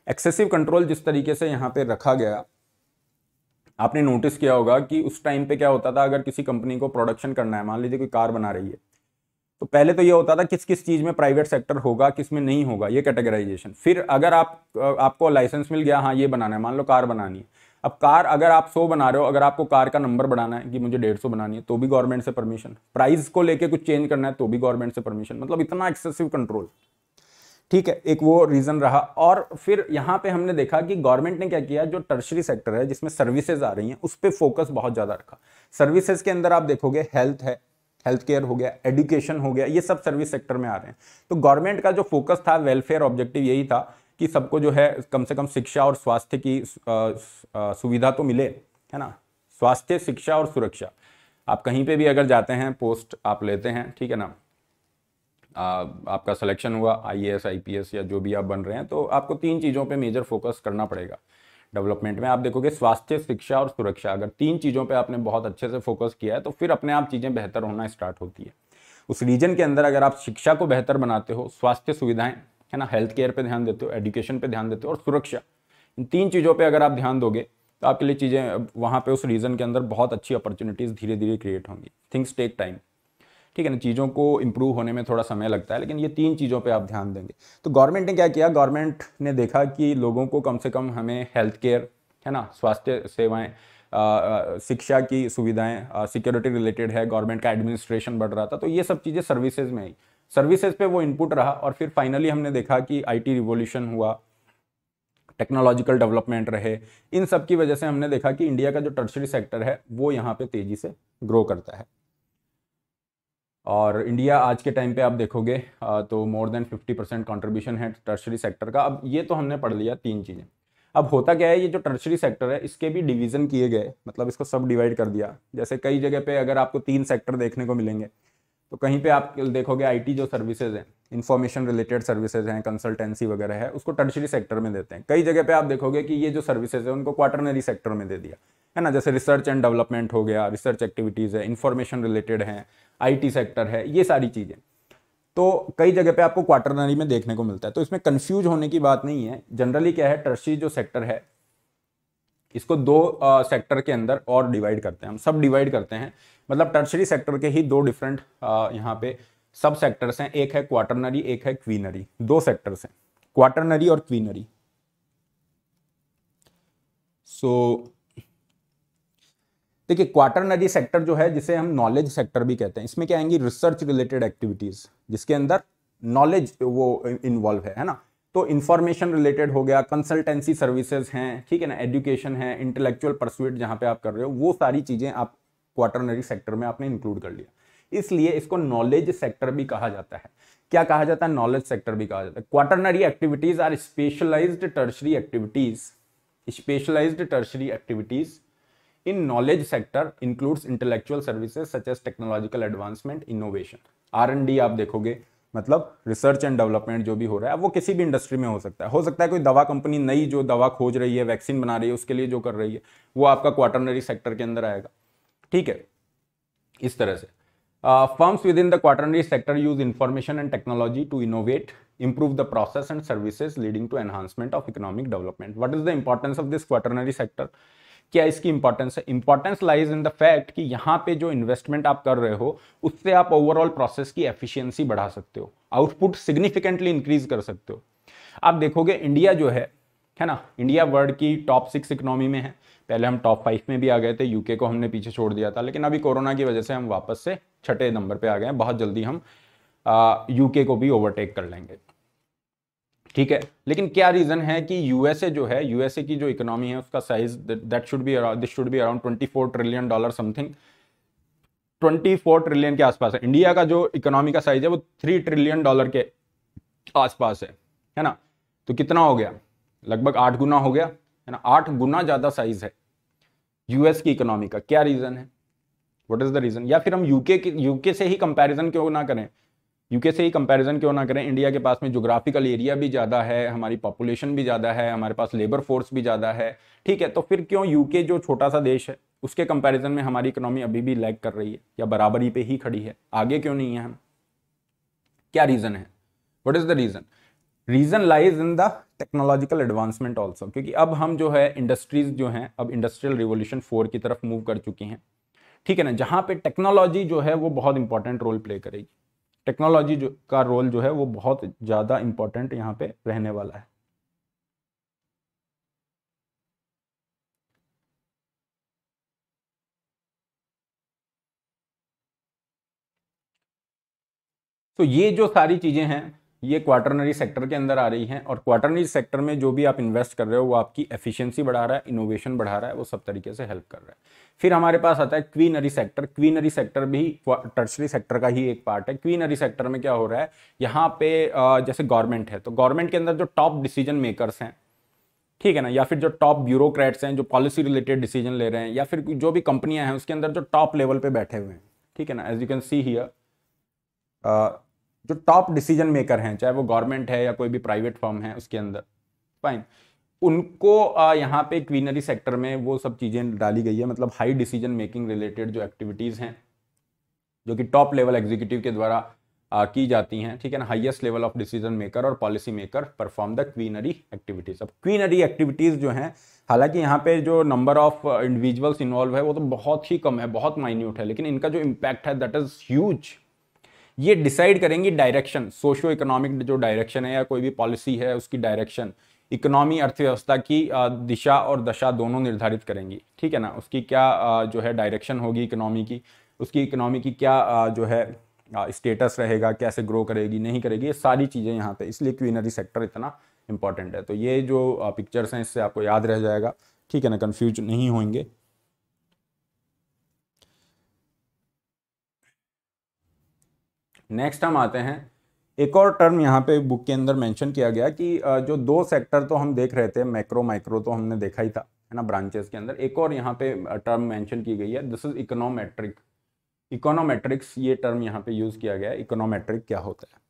एक्सेसिव कंट्रोल जिस तरीके से यहाँ पे रखा गया आपने नोटिस किया होगा कि उस टाइम पे क्या होता था अगर किसी कंपनी को प्रोडक्शन करना है मान लीजिए कोई कार बना रही है तो पहले तो ये होता था किस किस चीज़ में प्राइवेट सेक्टर होगा किस में नहीं होगा ये कैटेगराइजेशन फिर अगर आप uh, आपको लाइसेंस मिल गया हाँ ये बनाना है मान लो कार बनानी है अब कार अगर आप सो बना रहे हो अगर आपको कार का नंबर बढ़ाना है कि मुझे डेढ़ सौ बनानी है तो भी गवर्नमेंट से परमिशन प्राइस को लेके कुछ चेंज करना है तो भी गवर्नमेंट से परमिशन मतलब इतना एक्सेसिव कंट्रोल ठीक है एक वो रीज़न रहा और फिर यहाँ पे हमने देखा कि गवर्नमेंट ने क्या किया जो टर्शरी सेक्टर है जिसमें सर्विसेज आ रही हैं उस पर फोकस बहुत ज़्यादा रखा सर्विसेज के अंदर आप देखोगे हेल्थ है हेल्थ केयर हो गया एडुकेशन हो गया ये सब सर्विस सेक्टर में आ रहे हैं तो गवर्नमेंट का जो फोकस था वेलफेयर ऑब्जेक्टिव यही था कि सबको जो है कम से कम शिक्षा और स्वास्थ्य की सुविधा तो मिले है ना स्वास्थ्य शिक्षा और सुरक्षा आप कहीं पे भी अगर जाते हैं पोस्ट आप लेते हैं ठीक है ना आ, आपका सिलेक्शन हुआ आईएएस आईपीएस या जो भी आप बन रहे हैं तो आपको तीन चीज़ों पे मेजर फोकस करना पड़ेगा डेवलपमेंट में आप देखोगे स्वास्थ्य शिक्षा और सुरक्षा अगर तीन चीज़ों पे आपने बहुत अच्छे से फोकस किया है तो फिर अपने आप चीज़ें बेहतर होना स्टार्ट होती है उस रीजन के अंदर अगर आप शिक्षा को बेहतर बनाते हो स्वास्थ्य सुविधाएं है ना हेल्थ केयर पर ध्यान देते हो एजुकेशन पर ध्यान देते हो और सुरक्षा इन तीन चीज़ों पर अगर आप ध्यान दोगे तो आपके लिए चीज़ें वहाँ पे उस रीज़न के अंदर बहुत अच्छी अपॉर्चुनिटीज़ धीरे धीरे क्रिएट होंगी थिंग्स टेक टाइम ठीक है ना चीज़ों को इम्प्रूव होने में थोड़ा समय लगता है लेकिन ये तीन चीज़ों पे आप ध्यान देंगे तो गवर्नमेंट ने क्या किया गवर्नमेंट ने देखा कि लोगों को कम से कम हमें हेल्थ केयर है ना स्वास्थ्य सेवाएँ शिक्षा की सुविधाएं सिक्योरिटी रिलेटेड है गवर्नमेंट का एडमिनिस्ट्रेशन बढ़ रहा था तो ये सब चीज़ें सर्विसेज में आई सर्विसेज पे वो इनपुट रहा और फिर फाइनली हमने देखा कि आईटी रिवोल्यूशन हुआ टेक्नोलॉजिकल डेवलपमेंट रहे इन सब की वजह से हमने देखा कि इंडिया का जो टर्सरी सेक्टर है वो यहाँ पे तेजी से ग्रो करता है और इंडिया आज के टाइम पे आप देखोगे तो मोर देन 50 परसेंट कॉन्ट्रीब्यूशन है टर्सरी सेक्टर का अब ये तो हमने पढ़ लिया तीन चीज़ें अब होता क्या है ये जो टर्सरी सेक्टर है इसके भी डिवीज़न किए गए मतलब इसको सब डिवाइड कर दिया जैसे कई जगह पे अगर आपको तीन सेक्टर देखने को मिलेंगे तो कहीं पे आप देखोगे आईटी जो सर्विसेज हैं इन्फॉर्मेशन रिलेटेड सर्विसेज हैं कंसल्टेंसी वगैरह है उसको टर्शरी सेक्टर में देते हैं कई जगह पे आप देखोगे कि ये जो सर्विसेज है उनको क्वार्टरनरी सेक्टर में दे दिया है ना जैसे रिसर्च एंड डेवलपमेंट हो गया रिसर्च एक्टिविटीज़ है इन्फॉर्मेशन रिलेटेड हैं आई सेक्टर है ये सारी चीज़ें तो कई जगह पे आपको क्वार्टरनरी में देखने को मिलता है तो इसमें कंफ्यूज होने की बात नहीं है जनरली क्या है टर्शी जो सेक्टर है इसको दो सेक्टर के अंदर और डिवाइड करते हैं हम सब डिवाइड करते हैं मतलब टर्सरी सेक्टर के ही दो डिफरेंट यहाँ पे सब सेक्टर्स हैं एक है क्वार्टरनरी एक है क्वीनरी दो सेक्टर्स हैं क्वार्टरनरी और क्वीनरी सो so, देखिए क्वार्टरनरी सेक्टर जो है जिसे हम नॉलेज सेक्टर भी कहते हैं इसमें क्या आएंगी रिसर्च रिलेटेड एक्टिविटीज जिसके अंदर नॉलेज वो इन्वॉल्व है है ना तो इन्फॉर्मेशन रिलेटेड हो गया कंसल्टेंसी सर्विसेज हैं ठीक है ना एजुकेशन है इंटेलेक्चुअल परसुएट जहाँ पे आप कर रहे हो वो सारी चीज़ें आप क्वार्टरनरी सेक्टर में आपने इंक्लूड कर लिया इसलिए इसको नॉलेज सेक्टर भी कहा जाता है क्या कहा जाता है नॉलेज सेक्टर भी कहा जाता है quaternary activities are specialized tertiary activities specialized tertiary activities in knowledge sector includes intellectual services such as technological advancement innovation R and D आप देखोगे मतलब रिसर्च एंड डेवलपमेंट जो भी हो रहा है वो किसी भी इंडस्ट्री में हो सकता है हो सकता है कोई दवा कंपनी नई जो दवा खोज रही है वैक्सीन बना रही है उसके लिए जो कर रही है वो आपका क्वार्टरनरी सेक्टर के अंदर आएगा ठीक है इस तरह से firms with in the quaternary sector use information and technology to innovate improve the process and services leading to enhancement of economic development what is the importance of this quaternary sector क्या इसकी importance है importance lies in the fact कि यहाँ पे जो investment आप कर रहे हो उससे आप ओवरऑल प्रोसेस की एफिशियंसी बढ़ा सकते हो आउटपुट सिग्निफिकेंटली इंक्रीज कर सकते हो आप देखोगे इंडिया जो है है ना इंडिया वर्ल्ड की टॉप सिक्स इकोनॉमी में है पहले हम टॉप फाइव में भी आ गए थे यूके को हमने पीछे छोड़ दिया था लेकिन अभी कोरोना की वजह से हम वापस से छठे नंबर पर आ गए हैं बहुत जल्दी हम यूके को भी ओवरटेक कर लेंगे ठीक है लेकिन क्या रीज़न है कि यूएसए जो है यूएसए की जो इकोनॉमी है उसका size that should be this should be around twenty trillion dollar something 24 trillion के आसपास है इंडिया का जो इकोनॉमी का साइज है वो 3 ट्रिलियन डॉलर के आसपास है है ना तो कितना हो गया लगभग आठ गुना हो गया है ना आठ गुना ज़्यादा साइज है यूएस की इकोनॉमी का क्या रीज़न है वट इज़ द रीज़न या फिर हम यूके यूके से ही कंपैरिजन क्यों ना करें यूके से ही कंपैरिजन क्यों ना करें इंडिया के पास में जोग्राफिकल एरिया भी ज़्यादा है हमारी पॉपुलेशन भी ज़्यादा है हमारे पास लेबर फोर्स भी ज़्यादा है ठीक है तो फिर क्यों यूके जो छोटा सा देश है उसके कंपैरिजन में हमारी इकोनॉमी अभी भी लैग कर रही है या बराबरी पे ही खड़ी है आगे क्यों नहीं है हम क्या रीज़न है what is the reason reason lies in the technological advancement also क्योंकि अब हम जो है इंडस्ट्रीज जो हैं अब इंडस्ट्रियल रिवोल्यूशन फोर की तरफ मूव कर चुकी हैं ठीक है ना जहाँ पे टेक्नोलॉजी जो है वो बहुत इंपॉर्टेंट रोल प्ले करेगी टेक्नोलॉजी जो का रोल जो है वो बहुत ज़्यादा इंपॉर्टेंट यहाँ पे रहने वाला है तो ये जो सारी चीज़ें हैं ये क्वार्टरनरी सेक्टर के अंदर आ रही हैं और क्वार्टरनरी सेक्टर में जो भी आप इन्वेस्ट कर रहे हो वो आपकी एफिशिएंसी बढ़ा रहा है इनोवेशन बढ़ा रहा है वो सब तरीके से हेल्प कर रहा है फिर हमारे पास आता है क्वीनरी सेक्टर क्वीनरी सेक्टर भी टर्सरी सेक्टर का ही एक पार्ट है क्वीनरी सेक्टर में क्या हो रहा है यहाँ पे जैसे गवर्नमेंट है तो गवर्नमेंट के अंदर जो टॉप डिसीजन मेकरस हैं ठीक है ना या फिर जो टॉप ब्यूरोक्रेट्स हैं जो पॉलिसी रिलेटेड डिसीजन ले रहे हैं या फिर जो भी कंपनियाँ हैं उसके अंदर जो टॉप लेवल पे बैठे हुए हैं ठीक है ना as you can see here जो टॉप डिसीजन मेकर हैं चाहे वो गवर्नमेंट है या कोई भी प्राइवेट फर्म है उसके अंदर फाइन उनको यहाँ पे क्वीनरी सेक्टर में वो सब चीज़ें डाली गई है मतलब हाई डिसीजन मेकिंग रिलेटेड जो एक्टिविटीज़ हैं जो कि टॉप लेवल एग्जीक्यूटिव के द्वारा आ, की जाती हैं ठीक है ना highest level of decision maker और policy maker perform the quinary activities अब क्वीनरी एक्टिविटीज़ जो हैं हालांकि यहाँ पे जो नंबर ऑफ इंडिविजुअल्स इन्वॉल्व है वो तो बहुत ही कम है बहुत माइन्यूट है लेकिन इनका जो इम्पैक्ट है दैट इज़ ह्यूज ये डिसाइड करेंगी डायरेक्शन सोशो इकोनॉमिक जो डायरेक्शन है या कोई भी पॉलिसी है उसकी डायरेक्शन इकोनॉमी अर्थव्यवस्था की दिशा और दशा दोनों निर्धारित करेंगी ठीक है ना उसकी क्या जो है डायरेक्शन होगी इकोनॉमी की उसकी इकोनॉमी की क्या जो है स्टेटस रहेगा कैसे ग्रो करेगी नहीं करेगी ये सारी चीज़ें यहाँ पे इसलिए क्वीनरी सेक्टर इतना इंपॉर्टेंट है तो ये जो पिक्चर्स हैं इससे आपको याद रह जाएगा ठीक है ना कन्फ्यूज नहीं होंगे नेक्स्ट हम आते हैं एक और टर्म यहाँ पे बुक के अंदर मेंशन किया गया कि जो दो सेक्टर तो हम देख रहे थे मैक्रो माइक्रो तो हमने देखा ही था है ना ब्रांचेस के अंदर एक और यहाँ पे टर्म मेंशन की गई है दिस इज इकोनोमेट्रिक इकोनोमेट्रिक्स ये टर्म यहाँ पे यूज़ किया गया है इकोनोमेट्रिक क्या होता है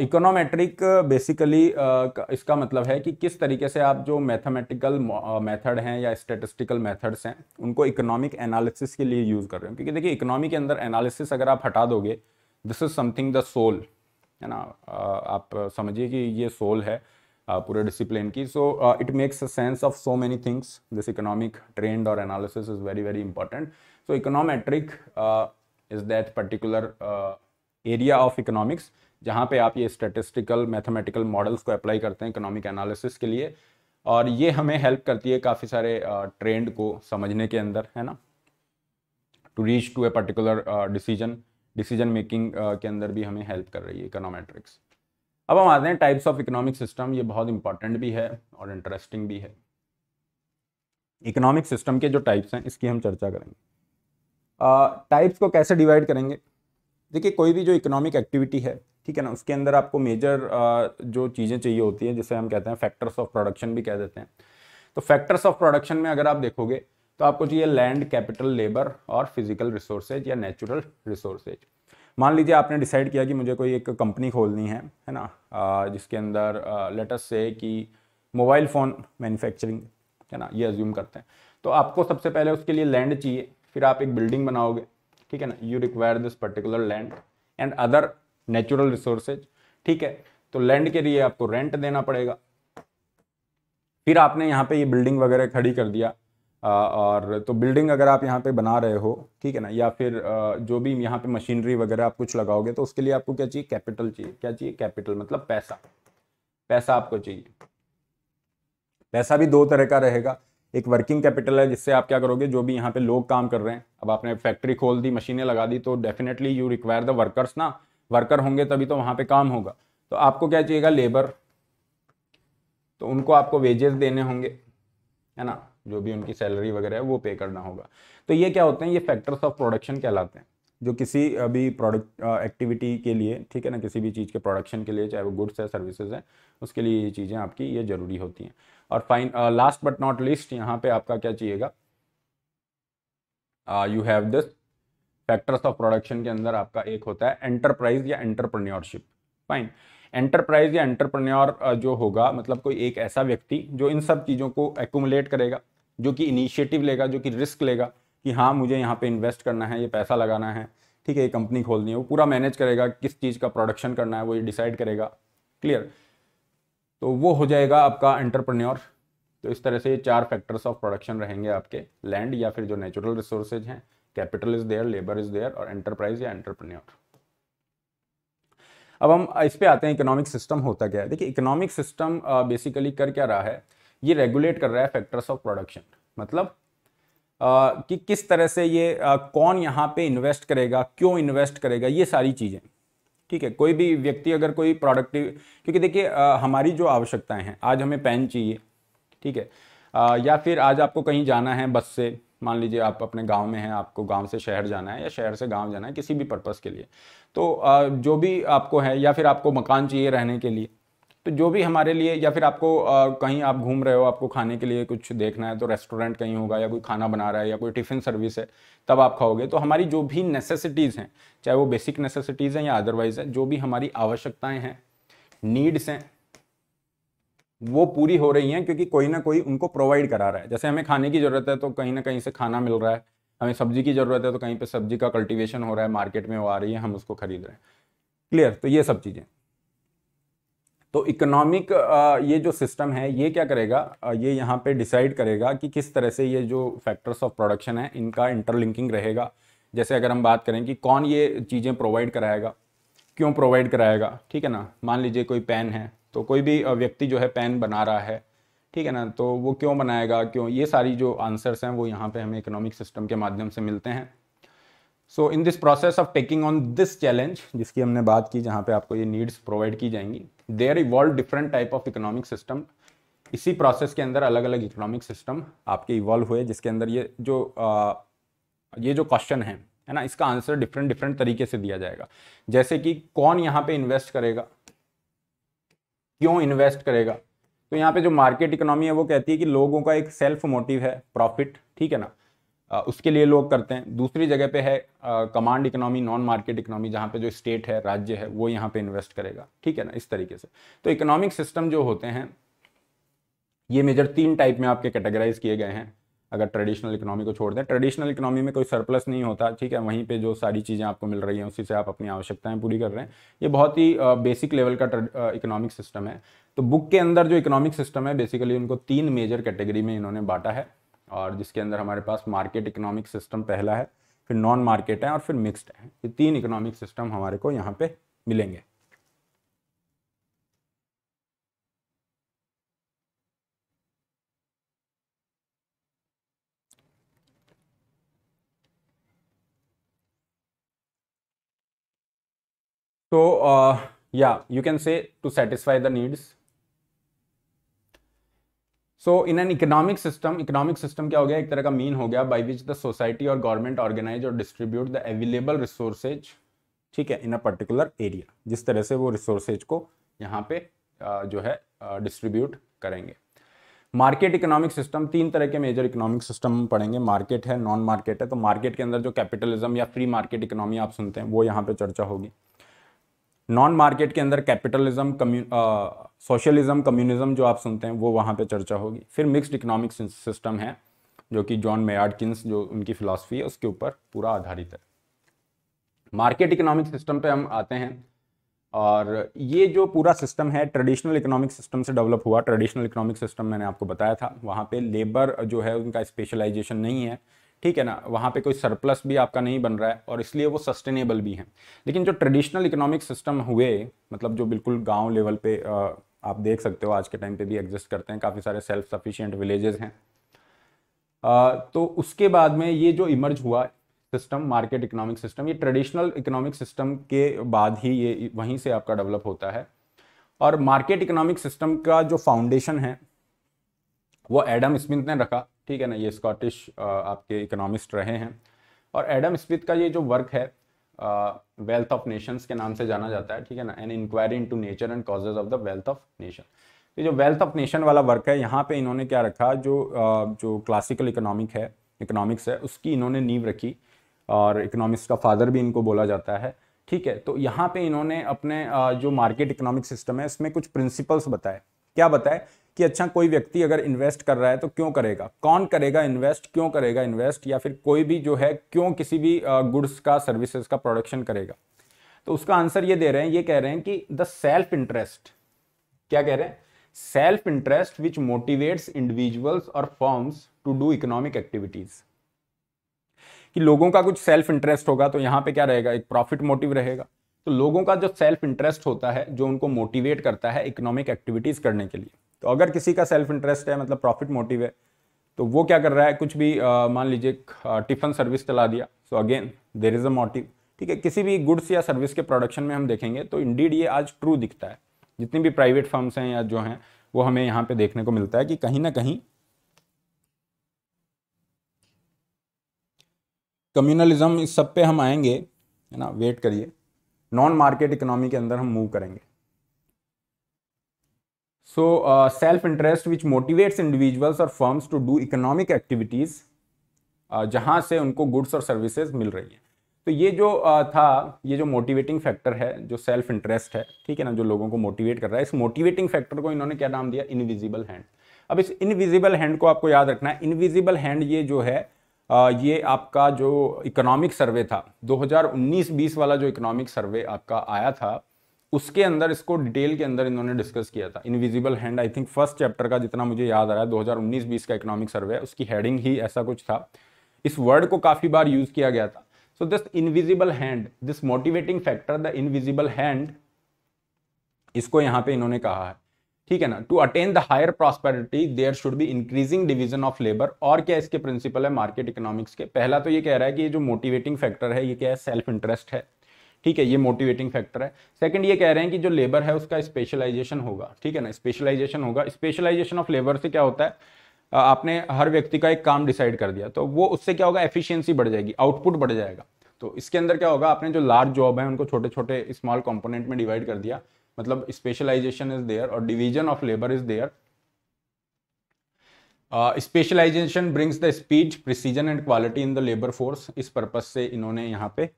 इकोनॉमेट्रिक uh, बेसिकली uh, इसका मतलब है कि किस तरीके से आप जो मैथमेटिकल मेथड हैं या स्टेटिस्टिकल मेथड्स हैं उनको इकोनॉमिक एनालिसिस के लिए यूज़ कर रहे हो क्योंकि देखिए इकोनॉमी के अंदर एनालिसिस अगर आप हटा दोगे this is something the soul है ना आप समझिए कि ये सोल है पूरे डिसिप्लिन की so it makes a sense of so many things this economic trend और analysis is very very important so econometric is that particular area of economics जहाँ पे आप ये स्टेटिस्टिकल मैथमेटिकल मॉडल्स को अप्लाई करते हैं इकोनॉमिक एनालिसिस के लिए और ये हमें हेल्प करती है काफ़ी सारे ट्रेंड को समझने के अंदर है ना to reach to a particular decision decision making के अंदर भी हमें हेल्प कर रही है इकोनॉमेट्रिक्स अब हम आते हैं टाइप्स ऑफ इकोनॉमिक सिस्टम ये बहुत इंपॉर्टेंट भी है और इंटरेस्टिंग भी है इकोनॉमिक सिस्टम के जो टाइप्स हैं इसकी हम चर्चा करेंगे टाइप्स uh, को कैसे डिवाइड करेंगे देखिए कोई भी जो इकोनॉमिक एक्टिविटी है ठीक है ना उसके अंदर आपको मेजर जो चीज़ें चाहिए होती हैं जिसे हम कहते हैं फैक्टर्स ऑफ प्रोडक्शन भी कह देते हैं तो फैक्टर्स ऑफ प्रोडक्शन में अगर आप देखोगे तो आपको चाहिए लैंड कैपिटल लेबर और फिजिकल रिसोर्सेज या नेचुरल रिसोर्सेज मान लीजिए आपने डिसाइड किया कि मुझे कोई एक कंपनी खोलनी है है ना जिसके अंदर लेटस से कि मोबाइल फ़ोन मैन्युफैक्चरिंग है ना ये अज्यूम करते हैं तो आपको सबसे पहले उसके लिए लैंड चाहिए फिर आप एक बिल्डिंग बनाओगे ठीक है ना you require this particular land and other natural resources ठीक है तो लैंड के लिए आपको रेंट देना पड़ेगा फिर आपने यहाँ पे ये बिल्डिंग वगैरह खड़ी कर दिया और तो बिल्डिंग अगर आप यहाँ पे बना रहे हो ठीक है ना या फिर जो भी यहाँ पे मशीनरी वगैरह आप कुछ लगाओगे तो उसके लिए आपको क्या चाहिए कैपिटल चाहिए क्या चाहिए कैपिटल मतलब पैसा पैसा आपको चाहिए पैसा भी दो तरह का रहेगा एक वर्किंग कैपिटल है जिससे आप क्या करोगे जो भी यहाँ पे लोग काम कर रहे हैं अब आपने फैक्ट्री खोल दी मशीनें लगा दी तो definitely you require the workers ना वर्कर होंगे तभी तो वहाँ पे काम होगा तो आपको क्या चाहिएगा लेबर तो उनको आपको वेजेस देने होंगे है ना जो भी उनकी सैलरी वगैरह है वो पे करना होगा तो ये क्या होते हैं ये फैक्टर्स ऑफ प्रोडक्शन कहलाते हैं जो किसी अभी प्रोडक्ट एक्टिविटी के लिए ठीक है ना किसी भी चीज़ के प्रोडक्शन के लिए चाहे वो गुड्स है सर्विसेज है उसके लिए ये चीज़ें आपकी ये ज़रूरी होती हैं और fine last but not least यहाँ पे आपका क्या चाहिएगा you have this factors of production के अंदर आपका एक होता है एंटरप्राइज या एंटरप्रन्योरशिप फाइन एंटरप्राइज या एंटरप्रन्योर uh, जो होगा मतलब कोई एक ऐसा व्यक्ति जो इन सब चीज़ों को एकुमुलेट करेगा जो कि इनिशिएटिव लेगा जो कि रिस्क लेगा कि हाँ मुझे यहाँ पे इन्वेस्ट करना है ये पैसा लगाना है ठीक है ये कंपनी खोलनी है वो पूरा मैनेज करेगा किस चीज़ का प्रोडक्शन करना है वो ये डिसाइड करेगा क्लियर तो वो हो जाएगा आपका एंटरप्रेन्योर तो इस तरह से ये चार फैक्टर्स ऑफ प्रोडक्शन रहेंगे आपके लैंड या फिर जो नेचुरल रिसोर्सेज हैं capital is there labour is there और एंटरप्राइज या एंटरप्रन्योर अब हम इस पे आते हैं इकोनॉमिक सिस्टम होता क्या है देखिए इकोनॉमिक सिस्टम बेसिकली कर क्या रहा है ये रेगुलेट कर रहा है फैक्टर्स ऑफ प्रोडक्शन मतलब uh, कि किस तरह से ये uh, कौन यहाँ पे इन्वेस्ट करेगा क्यों इन्वेस्ट करेगा ये सारी चीज़ें ठीक है कोई भी व्यक्ति अगर कोई प्रोडक्टिव क्योंकि देखिए हमारी जो आवश्यकताएं हैं आज हमें पेन चाहिए ठीक है आ, या फिर आज आपको कहीं जाना है बस से मान लीजिए आप अपने गांव में हैं आपको गांव से शहर जाना है या शहर से गांव जाना है किसी भी पर्पस के लिए तो आ, जो भी आपको है या फिर आपको मकान चाहिए रहने के लिए तो जो भी हमारे लिए या फिर आपको आ, कहीं आप घूम रहे हो आपको खाने के लिए कुछ देखना है तो रेस्टोरेंट कहीं होगा या कोई खाना बना रहा है या कोई टिफ़िन सर्विस है तब आप खाओगे तो हमारी जो भी नेसेसिटीज़ हैं चाहे वो बेसिक नेसेसिटीज़ हैं या अदरवाइज़ है जो भी हमारी आवश्यकताएँ हैं नीड्स हैं वो पूरी हो रही हैं क्योंकि कोई ना कोई उनको प्रोवाइड करा रहा है जैसे हमें खाने की ज़रूरत है तो कहीं ना कहीं से खाना मिल रहा है हमें सब्जी की ज़रूरत है तो कहीं पर सब्जी का कल्टिवेशन हो रहा है मार्केट में वो आ रही है हम उसको खरीद रहे हैं क्लियर तो ये सब चीज़ें तो इकोनॉमिक ये जो सिस्टम है ये क्या करेगा ये यहाँ पे डिसाइड करेगा कि किस तरह से ये जो फैक्टर्स ऑफ प्रोडक्शन है इनका इंटरलिंकिंग रहेगा जैसे अगर हम बात करें कि कौन ये चीज़ें प्रोवाइड कराएगा क्यों प्रोवाइड कराएगा ठीक है ना मान लीजिए कोई पेन है तो कोई भी व्यक्ति जो है पेन बना रहा है ठीक है ना तो वो क्यों बनाएगा क्यों ये सारी जो आंसर्स हैं वो यहाँ पे हमें इकोनॉमिक सिस्टम के माध्यम से मिलते हैं so in this process of taking on this challenge जिसकी हमने बात की जहाँ पे आपको ये नीड्स प्रोवाइड की जाएंगी there evolve different type of economic system इसी प्रोसेस के अंदर अलग अलग इकोनॉमिक सिस्टम आपके इवॉल्व हुए जिसके अंदर ये जो आ, ये जो क्वेश्चन है है ना इसका आंसर डिफरेंट डिफरेंट तरीके से दिया जाएगा जैसे कि कौन यहाँ पे इन्वेस्ट करेगा क्यों इन्वेस्ट करेगा तो यहाँ पे जो मार्केट इकोनॉमी है वो कहती है कि लोगों का एक सेल्फ मोटिव है प्रॉफिट ठीक है ना उसके लिए लोग करते हैं दूसरी जगह पे है command economy non market economy जहाँ पे जो स्टेट है राज्य है वो यहाँ पे इन्वेस्ट करेगा ठीक है ना इस तरीके से तो इकोनॉमिक सिस्टम जो होते हैं ये मेजर तीन टाइप में आपके कैटेगराइज किए गए हैं अगर ट्रेडिशनल इकोनॉमी को छोड़ दें ट्रेडिशनल इकोनॉमी में कोई सरप्लस नहीं होता ठीक है वहीं पे जो सारी चीज़ें आपको मिल रही हैं उसी से आप अपनी आवश्यकताएं पूरी कर रहे हैं ये बहुत ही बेसिक लेवल का इकोनॉमिक सिस्टम है तो बुक के अंदर जो इकोनॉमिक सिस्टम है बेसिकली उनको तीन मेजर कैटेगरी में इन्होंने बांटा है और जिसके अंदर हमारे पास मार्केट इकोनॉमिक सिस्टम पहला है फिर नॉन मार्केट है और फिर मिक्स्ड है ये तीन इकोनॉमिक सिस्टम हमारे को यहाँ पे मिलेंगे तो या you can say to satisfy the needs so in an economic system economic system क्या हो गया एक तरह का मीन हो गया बाई विच द सोसाइटी और गवर्नमेंट ऑर्गेनाइज और डिस्ट्रीब्यूट द अवेलेबल रिसोर्सेज ठीक है इन अ पर्टिकुलर एरिया जिस तरह से वो रिसोर्सेज को यहाँ पे जो है डिस्ट्रीब्यूट करेंगे मार्केट इकोनॉमिक सिस्टम तीन तरह के मेजर इकोनॉमिक सिस्टम पढ़ेंगे मार्केट है नॉन मार्केट है तो मार्केट के अंदर जो कैपिटलिज्म या फ्री मार्केट इकोनॉमी आप सुनते हैं वो यहाँ पे चर्चा होगी नॉन मार्केट के अंदर कैपिटलिज्म सोशलिज्म कम्युनिज्म जो आप सुनते हैं वो वहाँ पे चर्चा होगी फिर मिक्स्ड इकोनॉमिक सिस्टम है जो कि जॉन मेयार्ड किन्स जो उनकी फिलासफी है उसके ऊपर पूरा आधारित है मार्केट इकोनॉमिक सिस्टम पे हम आते हैं और ये जो पूरा सिस्टम है ट्रेडिशनल इकोनॉमिक सिस्टम से डेवलप हुआ ट्रेडिशनल इकोनॉमिक सिस्टम मैंने आपको बताया था वहाँ पे लेबर जो है उनका स्पेशलाइजेशन नहीं है ठीक है ना वहाँ पे कोई सरप्लस भी आपका नहीं बन रहा है और इसलिए वो सस्टेनेबल भी हैं लेकिन जो ट्रेडिशनल इकोनॉमिक सिस्टम हुए मतलब जो बिल्कुल गांव लेवल पे आप देख सकते हो आज के टाइम पे भी एग्जिस्ट करते हैं काफ़ी सारे सेल्फ सफिशियंट विलेजेस हैं तो उसके बाद में ये जो इमर्ज हुआ सिस्टम मार्केट इकोनॉमिक सिस्टम ये ट्रेडिशनल इकोनॉमिक सिस्टम के बाद ही ये वहीं से आपका डेवलप होता है और मार्केट इकोनॉमिक सिस्टम का जो फाउंडेशन है वो एडम स्मिथ ने रखा ठीक है ना ये स्कॉटिश आपके इकोनॉमिस्ट रहे हैं और एडम स्मिथ का ये जो वर्क है वेल्थ ऑफ नेशंस के नाम से जाना जाता है ठीक है ना an inquiry into nature and causes of the wealth of nation ये जो वेल्थ ऑफ नेशन वाला वर्क है यहाँ पे इन्होंने क्या रखा जो जो क्लासिकल इकोनॉमिक है इकोनॉमिक्स है उसकी इन्होंने नींव रखी और इकोनॉमिक्स का फादर भी इनको बोला जाता है ठीक है तो यहाँ पे इन्होंने अपने जो मार्केट इकोनॉमिक सिस्टम है इसमें कुछ प्रिंसिपल्स बताए क्या बताए कि अच्छा कोई व्यक्ति अगर इन्वेस्ट कर रहा है तो क्यों करेगा कौन करेगा इन्वेस्ट क्यों करेगा इन्वेस्ट या फिर कोई भी जो है क्यों किसी भी गुड्स का सर्विसेज का प्रोडक्शन करेगा तो उसका आंसर ये दे रहे हैं ये कह रहे हैं कि द सेल्फ इंटरेस्ट क्या कह रहे हैं self interest which motivates individuals और firms to do economic activities कि लोगों का कुछ सेल्फ इंटरेस्ट होगा तो यहां पे क्या रहेगा एक प्रॉफिट मोटिव रहेगा तो लोगों का जो सेल्फ इंटरेस्ट होता है जो उनको मोटिवेट करता है इकोनॉमिक एक्टिविटीज़ करने के लिए तो अगर किसी का सेल्फ इंटरेस्ट है मतलब प्रॉफिट मोटिव है तो वो क्या कर रहा है कुछ भी मान लीजिए टिफ़न सर्विस चला दिया so again there is a motive ठीक है किसी भी गुड्स या सर्विस के प्रोडक्शन में हम देखेंगे तो इंडीड ये आज ट्रू दिखता है जितनी भी प्राइवेट फर्म्स हैं या जो हैं वो हमें यहाँ पे देखने को मिलता है कि कहीं ना कहीं कम्युनलिज्म इस सब पे हम आएंगे है ना वेट करिए नॉन मार्केट इकोनॉमी के अंदर हम मूव करेंगे so self interest which motivates individuals और firms to do economic activities जहां से उनको गुड्स और सर्विसेज मिल रही हैं तो ये जो uh, था ये जो मोटिवेटिंग फैक्टर है जो सेल्फ इंटरेस्ट है ठीक है ना जो लोगों को मोटिवेट कर रहा है इस मोटिवेटिंग फैक्टर को इन्होंने क्या नाम दिया इनविजिबल हैंड अब इस इनविजिबल हैंड को आपको याद रखना है इनविजिबल हैंड ये जो है ये आपका जो इकोनॉमिक सर्वे था 2019-20 वाला जो इकोनॉमिक सर्वे आपका आया था उसके अंदर इसको डिटेल के अंदर इन्होंने डिस्कस किया था invisible hand I think first chapter का जितना मुझे याद आ रहा है 2019-20 का इकोनॉमिक सर्वे उसकी हेडिंग ही ऐसा कुछ था इस वर्ड को काफ़ी बार यूज़ किया गया था so this invisible hand this motivating factor the invisible hand इसको यहाँ पे इन्होंने कहा है ठीक है ना to attain the higher prosperity there should be increasing division of labour और क्या इसके प्रिंसिपल है मार्केट इकोनॉमिक्स के पहला तो ये कह रहा है कि ये जो मोटिवेटिंग फैक्टर है ये क्या है सेल्फ इंटरेस्ट है ठीक है ये मोटिवेटिंग फैक्टर है सेकंड ये कह रहे हैं कि जो लेबर है उसका स्पेशलाइजेशन होगा ठीक है ना स्पेशलाइजेशन होगा स्पेशलाइजेशन ऑफ लेबर से क्या होता है आपने हर व्यक्ति का एक काम डिसाइड कर दिया तो वो उससे क्या होगा एफिशिएंसी बढ़ जाएगी आउटपुट बढ़ जाएगा तो इसके अंदर क्या होगा आपने जो लार्ज जॉब है उनको छोटे छोटे स्मॉल कंपोनेंट में डिवाइड कर दिया मतलब स्पेशलाइजेशन इज देयर और division of labour is there specialisation brings the speed precision and quality in the labour force इस पर्पज से इन्होंने यहाँ पे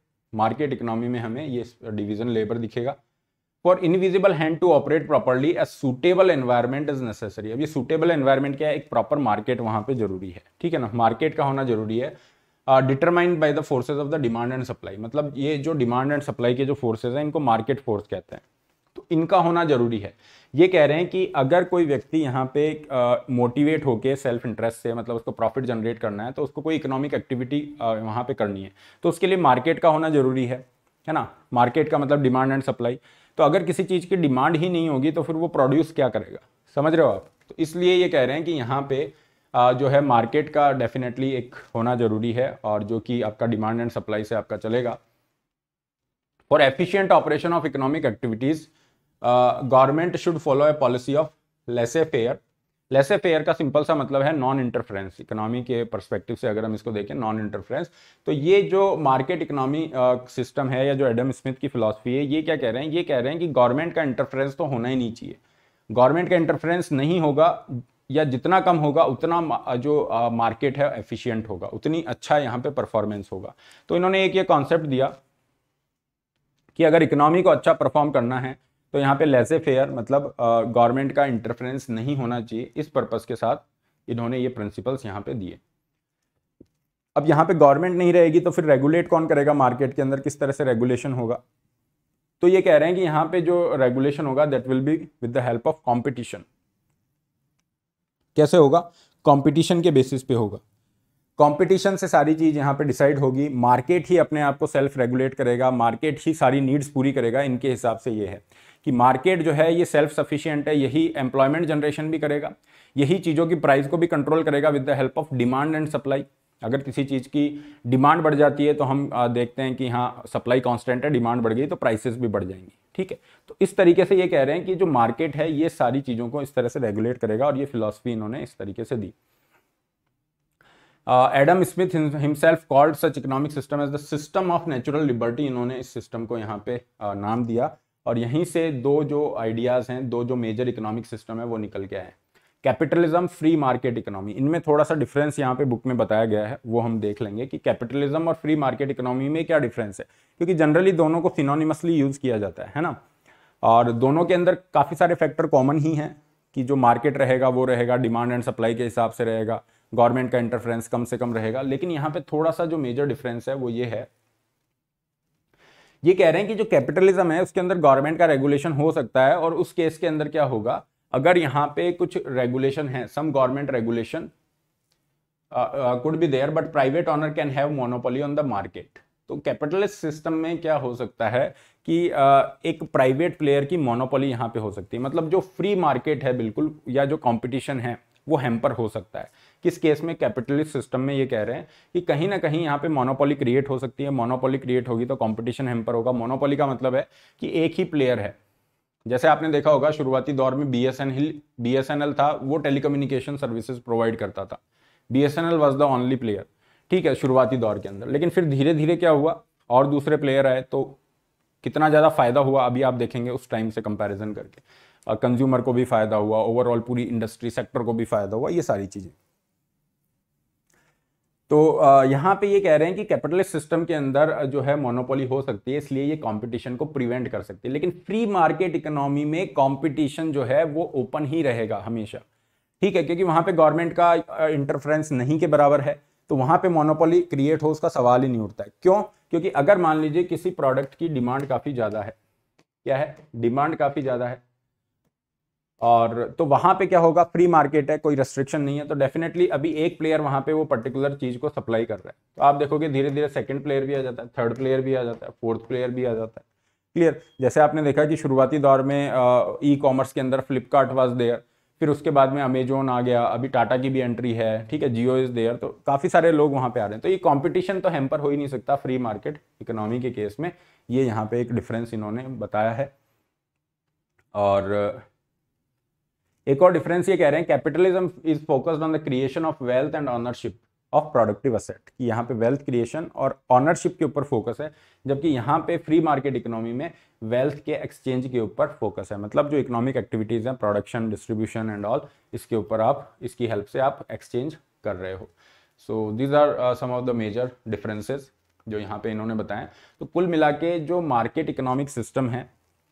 मार्केट इकोनॉमी में हमें ये डिवीजन लेबर दिखेगा for invisible hand to operate properly a suitable environment is necessary अब ये सूटेबल एनवायरमेंट क्या है एक प्रॉपर मार्केट वहाँ पे जरूरी है ठीक है ना मार्केट का होना जरूरी है determined by the forces of the demand and supply मतलब ये जो डिमांड एंड सप्लाई के जो फोर्सेज हैं इनको मार्केट फोर्स कहते हैं तो इनका होना जरूरी है ये कह रहे हैं कि अगर कोई व्यक्ति यहाँ पे मोटिवेट होके सेल्फ इंटरेस्ट से मतलब उसको प्रॉफिट जनरेट करना है तो उसको कोई इकोनॉमिक एक्टिविटी वहाँ पे करनी है तो उसके लिए मार्केट का होना जरूरी है है ना मार्केट का मतलब डिमांड एंड सप्लाई तो अगर किसी चीज़ की डिमांड ही नहीं होगी तो फिर वो प्रोड्यूस क्या करेगा समझ रहे हो आप तो इसलिए ये कह रहे हैं कि यहाँ पे जो है मार्केट का डेफिनेटली एक होना ज़रूरी है और जो कि आपका डिमांड एंड सप्लाई से आपका चलेगा for efficient operation of economic activities government should follow a policy of laissez faire laissez faire का सिंपल सा मतलब है नॉन इंटरफ्रेंस इकोनॉमी के परस्पेक्टिव से अगर हम इसको देखें नॉन इंटरफ्रेंस तो ये जो मार्केट इकोनॉमी सिस्टम है या जो एडम स्मिथ की फिलोसफी है ये क्या कह रहे हैं ये कह रहे हैं कि गवर्नमेंट का इंटरफ्रेंस तो होना ही नहीं चाहिए गवर्नमेंट का इंटरफ्रेंस नहीं होगा या जितना कम होगा उतना जो मार्केट uh, है एफिशियंट होगा उतनी अच्छा यहाँ पे परफॉर्मेंस होगा तो इन्होंने एक ये कॉन्सेप्ट दिया कि अगर इकोनॉमी को अच्छा परफॉर्म करना है तो यहाँ पे लेजे फेयर मतलब गवर्नमेंट का इंटरफेरेंस नहीं होना चाहिए इस पर्पज़ के साथ इन्होंने ये प्रिंसिपल्स यहाँ पे दिए अब यहाँ पे गवर्नमेंट नहीं रहेगी तो फिर रेगुलेट कौन करेगा मार्केट के अंदर किस तरह से रेगुलेशन होगा तो ये कह रहे हैं कि यहाँ पे जो रेगुलेशन होगा that will be with the help of competition कैसे होगा कॉम्पिटिशन के बेसिस पे होगा कंपटीशन से सारी चीज़ यहाँ पे डिसाइड होगी मार्केट ही अपने आप को सेल्फ रेगुलेट करेगा मार्केट ही सारी नीड्स पूरी करेगा इनके हिसाब से ये है कि मार्केट जो है ये सेल्फ सफिशियंट है यही एम्प्लॉयमेंट जनरेशन भी करेगा यही चीज़ों की प्राइस को भी कंट्रोल करेगा with the help of demand and supply अगर किसी चीज़ की डिमांड बढ़ जाती है तो हम देखते हैं कि हाँ सप्लाई कॉन्स्टेंट है डिमांड बढ़ गई तो प्राइसेस भी बढ़ जाएंगी ठीक है तो इस तरीके से ये कह रहे हैं कि जो मार्केट है ये सारी चीज़ों को इस तरह से रेगुलेट करेगा और ये फिलोसफी इन्होंने इस तरीके से दी Adam Smith himself called such economic system as the system of natural liberty इन्होंने इस सिस्टम को यहाँ पे uh, नाम दिया और यहीं से दो जो आइडियाज़ हैं दो जो मेजर इकोनॉमिक सिस्टम है वो निकल के आए कैपिटलिज्म फ्री मार्केट इकोनॉमी इनमें थोड़ा सा डिफरेंस यहाँ पे बुक में बताया गया है वो हम देख लेंगे कि कैपिटलिज्म और फ्री मार्केट इकोनॉमी में क्या डिफरेंस है क्योंकि जनरली दोनों को सिनोनिमसली यूज़ किया जाता है है ना और दोनों के अंदर काफ़ी सारे फैक्टर कॉमन ही हैं कि जो मार्केट रहेगा वो रहेगा डिमांड एंड सप्लाई के हिसाब से रहेगा गवर्नमेंट का इंटरफ्रेंस कम से कम रहेगा लेकिन यहाँ पे थोड़ा सा जो मेजर डिफरेंस है वो ये है ये कह रहे हैं कि जो कैपिटलिज्म है उसके अंदर गवर्नमेंट का रेगुलेशन हो सकता है और उस केस के अंदर क्या होगा अगर यहाँ पे कुछ रेगुलेशन है some government regulation could be there but private owner can have monopoly on the market तो कैपिटलिस्ट सिस्टम में क्या हो सकता है कि uh, एक प्राइवेट प्लेयर की मोनोपोली यहाँ पे हो सकती है मतलब जो फ्री मार्केट है बिल्कुल या जो कंपटीशन है वो हैम्पर हो सकता है किस केस में कैपिटलिस्ट सिस्टम में ये कह रहे हैं कि कहीं ना कहीं यहाँ पे मोनोपोली क्रिएट हो सकती है मोनोपोली क्रिएट होगी तो कॉम्पिटिशन हेम्पर होगा मोनोपोली का मतलब है कि एक ही प्लेयर है जैसे आपने देखा होगा शुरुआती दौर में बी एस एन हिल बी एस एन एल था वो टेलीकम्युनिकेशन सर्विसेज प्रोवाइड करता था B S N L was the only player ठीक है शुरुआती दौर के अंदर लेकिन फिर धीरे धीरे क्या हुआ और दूसरे प्लेयर आए तो कितना ज़्यादा फायदा हुआ अभी आप देखेंगे उस टाइम से कंपैरिजन करके कंज्यूमर को भी फायदा हुआ ओवरऑल पूरी इंडस्ट्री सेक्टर को भी फायदा हुआ ये सारी चीज़ें तो यहाँ पे ये कह रहे हैं कि कैपिटलिस्ट सिस्टम के अंदर जो है मोनोपोली हो सकती है इसलिए ये कंपटीशन को प्रिवेंट कर सकती है लेकिन फ्री मार्केट इकोनॉमी में कंपटीशन जो है वो ओपन ही रहेगा हमेशा ठीक है क्योंकि वहाँ पे गवर्नमेंट का इंटरफ्रेंस नहीं के बराबर है तो वहाँ पे मोनोपोली क्रिएट हो उसका सवाल ही नहीं उठता है क्यों क्योंकि अगर मान लीजिए किसी प्रोडक्ट की डिमांड काफ़ी ज़्यादा है क्या है डिमांड काफ़ी ज़्यादा है और तो वहाँ पे क्या होगा फ्री मार्केट है कोई रेस्ट्रिक्शन नहीं है तो डेफिनेटली अभी एक प्लेयर वहाँ पे वो पर्टिकुलर चीज़ को सप्लाई कर रहा है तो आप देखोगे धीरे धीरे सेकंड प्लेयर भी आ जाता है थर्ड प्लेयर भी आ जाता है फोर्थ प्लेयर भी आ जाता है क्लियर जैसे आपने देखा कि शुरुआती दौर में ई कॉमर्स के अंदर फ्लिपकार्ट वॉज देयर फिर उसके बाद में अमेजोन आ गया अभी टाटा की भी एंट्री है ठीक है जियो इज़ देयर तो काफ़ी सारे लोग वहाँ पे आ रहे हैं तो ये कॉम्पिटिशन तो हेम्पर हो ही नहीं सकता फ्री मार्केट इकोनॉमी के केस में ये यहाँ पे एक डिफरेंस इन्होंने बताया है और एक और डिफरेंस ये कह रहे हैं capitalism is focused on the creation of wealth and ownership of productive asset कि यहाँ पे वेल्थ क्रिएशन और ऑनरशिप के ऊपर फोकस है जबकि यहाँ पे फ्री मार्केट इकोनॉमी में वेल्थ के एक्सचेंज के ऊपर फोकस है मतलब जो इकोनॉमिक एक्टिविटीज़ हैं प्रोडक्शन डिस्ट्रीब्यूशन एंड ऑल इसके ऊपर आप इसकी हेल्प से आप एक्सचेंज कर रहे हो so these are some of the major differences जो यहाँ पे इन्होंने बताया तो कुल मिला के जो मार्केट इकोनॉमिक सिस्टम है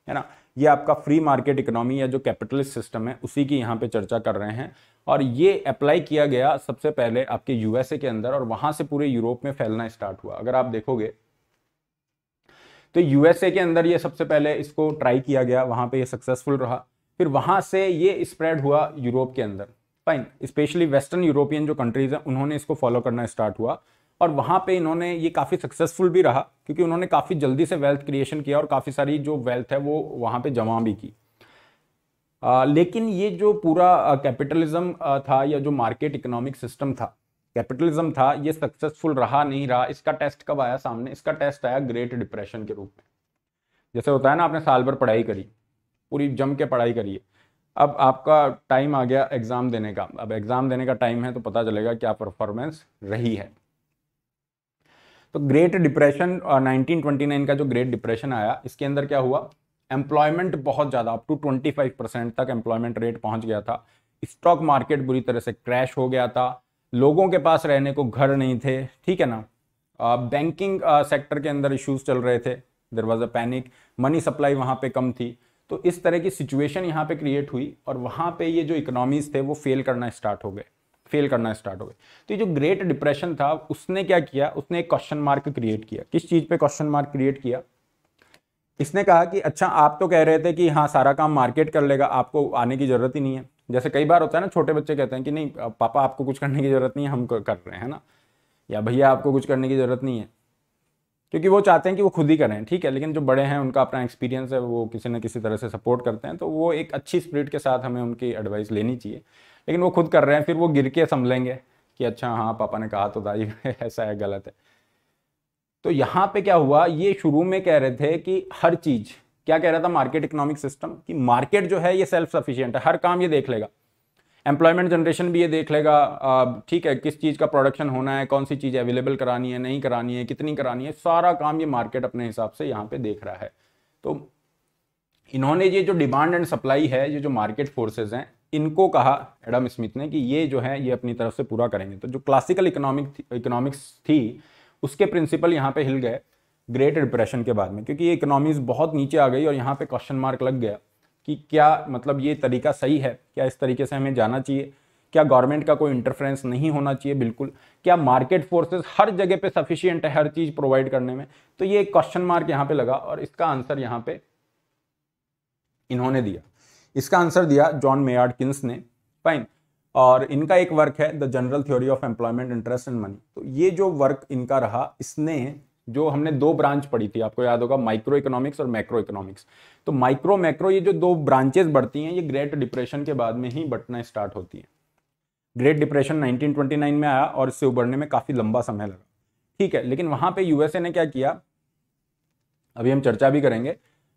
है ना ये आपका फ्री मार्केट इकोनॉमी या जो कैपिटलिस्ट सिस्टम है उसी की यहाँ पे चर्चा कर रहे हैं और ये अप्लाई किया गया सबसे पहले आपके यूएसए के अंदर और वहां से पूरे यूरोप में फैलना स्टार्ट हुआ अगर आप देखोगे तो यूएसए के अंदर ये सबसे पहले इसको ट्राई किया गया वहां पे ये सक्सेसफुल रहा फिर वहां से ये स्प्रेड हुआ यूरोप के अंदर फाइन स्पेशली वेस्टर्न यूरोपियन जो कंट्रीज हैं उन्होंने इसको फॉलो करना स्टार्ट हुआ और वहाँ पे इन्होंने ये काफ़ी सक्सेसफुल भी रहा क्योंकि उन्होंने काफ़ी जल्दी से वेल्थ क्रिएशन किया और काफ़ी सारी जो वेल्थ है वो वहाँ पे जमा भी की आ, लेकिन ये जो पूरा कैपिटलिज्म था या जो मार्केट इकोनॉमिक सिस्टम था कैपिटलिज्म था ये सक्सेसफुल रहा नहीं रहा इसका टेस्ट कब आया सामने इसका टेस्ट आया ग्रेट डिप्रेशन के रूप में जैसे होता है ना आपने साल भर पढ़ाई करी पूरी जम के पढ़ाई करिए अब आपका टाइम आ गया एग्ज़ाम देने का अब एग्ज़ाम देने का टाइम है तो पता चलेगा क्या परफॉर्मेंस रही है तो great depression nineteen twenty nine का जो ग्रेट डिप्रेशन आया इसके अंदर क्या हुआ एम्प्लॉयमेंट बहुत ज़्यादा up to twenty five percent तक एम्प्लॉयमेंट रेट पहुंच गया था स्टॉक मार्केट बुरी तरह से क्रैश हो गया था लोगों के पास रहने को घर नहीं थे ठीक है ना बैंकिंग uh, सेक्टर uh, के अंदर इश्यूज चल रहे थे there was a panic money supply वहाँ पे कम थी तो इस तरह की सिचुएशन यहाँ पे क्रिएट हुई और वहाँ पे ये जो इकोनॉमीज थे वो फेल करना स्टार्ट हो गए फेल करना स्टार्ट हो गए तो ये जो ग्रेट डिप्रेशन था उसने क्या किया उसने एक क्वेश्चन मार्क क्रिएट किया किस चीज़ पे क्वेश्चन मार्क क्रिएट किया इसने कहा कि अच्छा आप तो कह रहे थे कि हाँ सारा काम मार्केट कर लेगा आपको आने की ज़रूरत ही नहीं है जैसे कई बार होता है ना छोटे बच्चे कहते हैं कि नहीं पापा आपको कुछ करने की ज़रूरत नहीं है हम कर रहे हैं ना या भैया आपको कुछ करने की ज़रूरत नहीं है क्योंकि वो चाहते हैं कि वो खुद ही करें ठीक है लेकिन जो बड़े हैं उनका अपना एक्सपीरियंस है वो किसी न किसी तरह से सपोर्ट करते हैं तो वो एक अच्छी स्पिरिट के साथ हमें उनकी एडवाइस लेनी चाहिए लेकिन वो खुद कर रहे हैं फिर वो गिर के संभलेंगे कि अच्छा हाँ पापा ने कहा तो था ये <laughs> ऐसा है गलत है तो यहाँ पे क्या हुआ ये शुरू में कह रहे थे कि हर चीज क्या कह रहा था मार्केट इकोनॉमिक सिस्टम कि मार्केट जो है ये सेल्फ सफिशियंट है हर काम ये देख लेगा एम्प्लॉयमेंट जनरेशन भी ये देख लेगा ठीक है किस चीज़ का प्रोडक्शन होना है कौन सी चीज़ अवेलेबल करानी है नहीं करानी है कितनी करानी है सारा काम ये मार्केट अपने हिसाब से यहाँ पे देख रहा है तो इन्होंने ये जो डिमांड एंड सप्लाई है ये जो मार्केट फोर्सेज हैं इनको कहा एडम स्मिथ ने कि ये जो है ये अपनी तरफ से पूरा करेंगे तो जो क्लासिकल इकोनॉमिक इकोनॉमिक्स थी उसके प्रिंसिपल यहाँ पे हिल गए ग्रेट डिप्रेशन के बाद में क्योंकि ये इकोनॉमीज बहुत नीचे आ गई और यहाँ पे क्वेश्चन मार्क लग गया कि क्या मतलब ये तरीका सही है क्या इस तरीके से हमें जाना चाहिए क्या गवर्नमेंट का कोई इंटरफेरेंस नहीं होना चाहिए बिल्कुल क्या मार्केट फोर्सेस हर जगह पे सफिशियंट है हर चीज़ प्रोवाइड करने में तो ये क्वेश्चन मार्क यहाँ पे लगा और इसका आंसर यहाँ पे इन्होंने दिया इसका आंसर दिया जॉन मेयार्ड किन्स ने फाइन और इनका एक वर्क है the general theory of employment interest and money तो ये जो वर्क इनका रहा इसने जो हमने दो ब्रांच पढ़ी थी आपको याद होगा माइक्रो इकोनॉमिक्स और मैक्रो इकोनॉमिक्स तो माइक्रो मैक्रो ये जो दो ब्रांचेस बढ़ती हैं ये ग्रेट डिप्रेशन के बाद में ही बटना स्टार्ट होती है ग्रेट डिप्रेशन 1929 में आया और इससे उबरने में काफ़ी लंबा समय लगा ठीक है लेकिन वहां पे यूएसए ने क्या किया अभी हम चर्चा भी करेंगे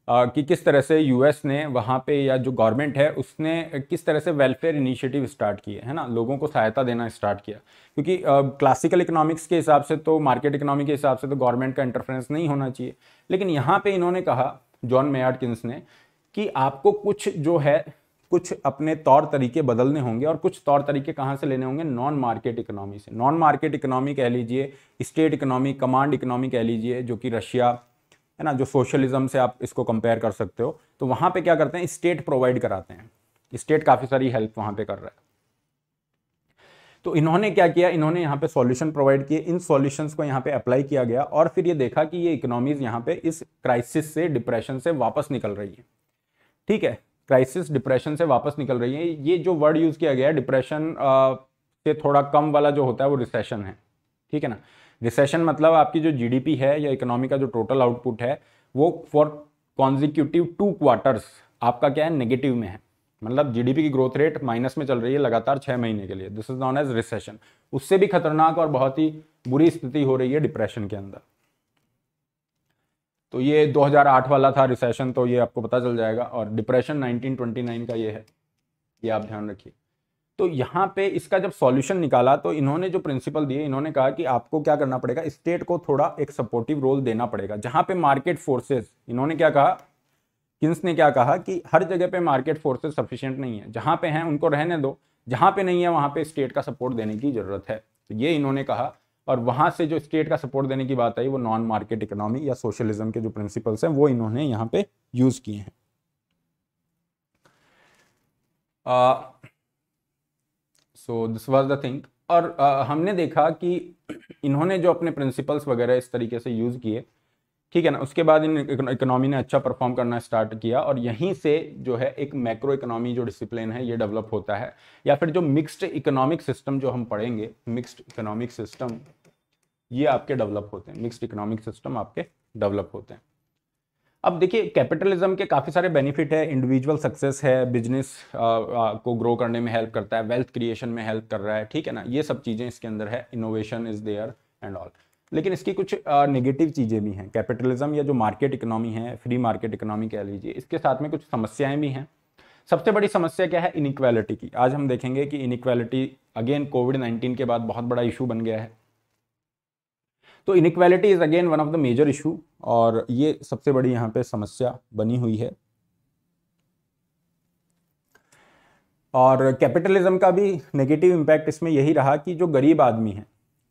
कि किस तरह से यूएस ने वहाँ पे या जो गवर्नमेंट है उसने किस तरह से वेलफेयर इनिशिएटिव स्टार्ट किए है ना लोगों को सहायता देना स्टार्ट किया क्योंकि क्लासिकल इकोनॉमिक्स के हिसाब से तो मार्केट इकोनॉमी के हिसाब से तो गवर्नमेंट का इंटरफ्रेंस नहीं होना चाहिए लेकिन यहाँ पे इन्होंने कहा जॉन मेयाडकिंस ने कि आपको कुछ जो है कुछ अपने तौर तरीके बदलने होंगे और कुछ तौर तरीके कहाँ से लेने होंगे नॉन मार्केट इकोनॉमी से नॉन मार्केट इकोनॉमी कह लीजिए स्टेट इकोनॉमी कमांड इकोनॉमी कह लीजिए जो कि रशिया है ना जो सोशलिज्म से आप इसको कंपेयर कर सकते हो तो वहां पे क्या करते हैं स्टेट प्रोवाइड कराते हैं स्टेट काफ़ी सारी हेल्प वहां पे कर रहा है तो इन्होंने क्या किया इन्होंने यहाँ पे सॉल्यूशन प्रोवाइड किए इन सॉल्यूशंस को यहाँ पे अप्लाई किया गया और फिर ये देखा कि ये इकोनॉमीज यहाँ पे इस क्राइसिस से डिप्रेशन से वापस निकल रही है ठीक है क्राइसिस डिप्रेशन से वापस निकल रही है ये जो वर्ड यूज़ किया गया डिप्रेशन से थोड़ा कम वाला जो होता है वो रिसेशन है ठीक है ना रिसेशन मतलब आपकी जो जीडीपी है या इकोनॉमी का जो टोटल आउटपुट है वो फॉर कॉन्जिक्यूटिव टू क्वार्टर्स आपका क्या है नेगेटिव में है मतलब जीडीपी की ग्रोथ रेट माइनस में चल रही है लगातार छः महीने के लिए this is known as recession उससे भी खतरनाक और बहुत ही बुरी स्थिति हो रही है डिप्रेशन के अंदर तो ये 2008 वाला था रिसेशन तो ये आपको पता चल जाएगा और डिप्रेशन 1929 का ये है ये आप ध्यान रखिए तो यहाँ पे इसका जब सॉल्यूशन निकाला तो इन्होंने जो प्रिंसिपल दिए इन्होंने कहा कि आपको क्या करना पड़ेगा स्टेट को थोड़ा एक सपोर्टिव रोल देना पड़ेगा जहाँ पे मार्केट फोर्सेस इन्होंने क्या कहा किन्स ने क्या कहा कि हर जगह पे मार्केट फोर्सेस सफिशियंट नहीं है जहाँ पे हैं उनको रहने दो जहाँ पे नहीं है वहाँ पे स्टेट का सपोर्ट देने की ज़रूरत है तो ये इन्होंने कहा और वहाँ से जो स्टेट का सपोर्ट देने की बात आई वो नॉन मार्केट इकोनॉमी या सोशलिज्म के जो प्रिंसिपल्स हैं वो इन्होंने यहाँ पे यूज़ किए हैं so this was the thing और आ, हमने देखा कि इन्होंने जो अपने प्रिंसिपल्स वगैरह इस तरीके से यूज़ किए ठीक है ना उसके बाद इन इकोनॉमी ने अच्छा परफॉर्म करना स्टार्ट किया और यहीं से जो है एक मैक्रो इकोनॉमी जो डिसिप्लिन है ये डेवलप होता है या फिर जो मिक्सड इकोनॉमिक सिस्टम जो हम पढ़ेंगे मिक्सड इकोनॉमिक सिस्टम ये आपके डेवलप होते हैं मिक्सड इकोनॉमिक सिस्टम आपके डेवलप होते हैं अब देखिए कैपिटलिज्म के काफ़ी सारे बेनिफिट है इंडिविजुअल सक्सेस है बिजनेस को ग्रो करने में हेल्प करता है वेल्थ क्रिएशन में हेल्प कर रहा है ठीक है ना ये सब चीज़ें इसके अंदर है innovation is there and all लेकिन इसकी कुछ नेगेटिव चीज़ें भी हैं कैपिटलिज्म या जो मार्केट इकोनॉमी है फ्री मार्केट इकोनॉमी कह लीजिए इसके साथ में कुछ समस्याएं भी हैं सबसे बड़ी समस्या क्या है इनक्वालिटी की आज हम देखेंगे कि इनक्वालिटी अगेन कोविड नाइन्टीन के बाद बहुत बड़ा इशू बन गया है तो inequality is again one of the major issue और ये सबसे बड़ी यहाँ पे समस्या बनी हुई है और कैपिटलिज्म का भी नेगेटिव इम्पैक्ट इसमें यही रहा कि जो गरीब आदमी है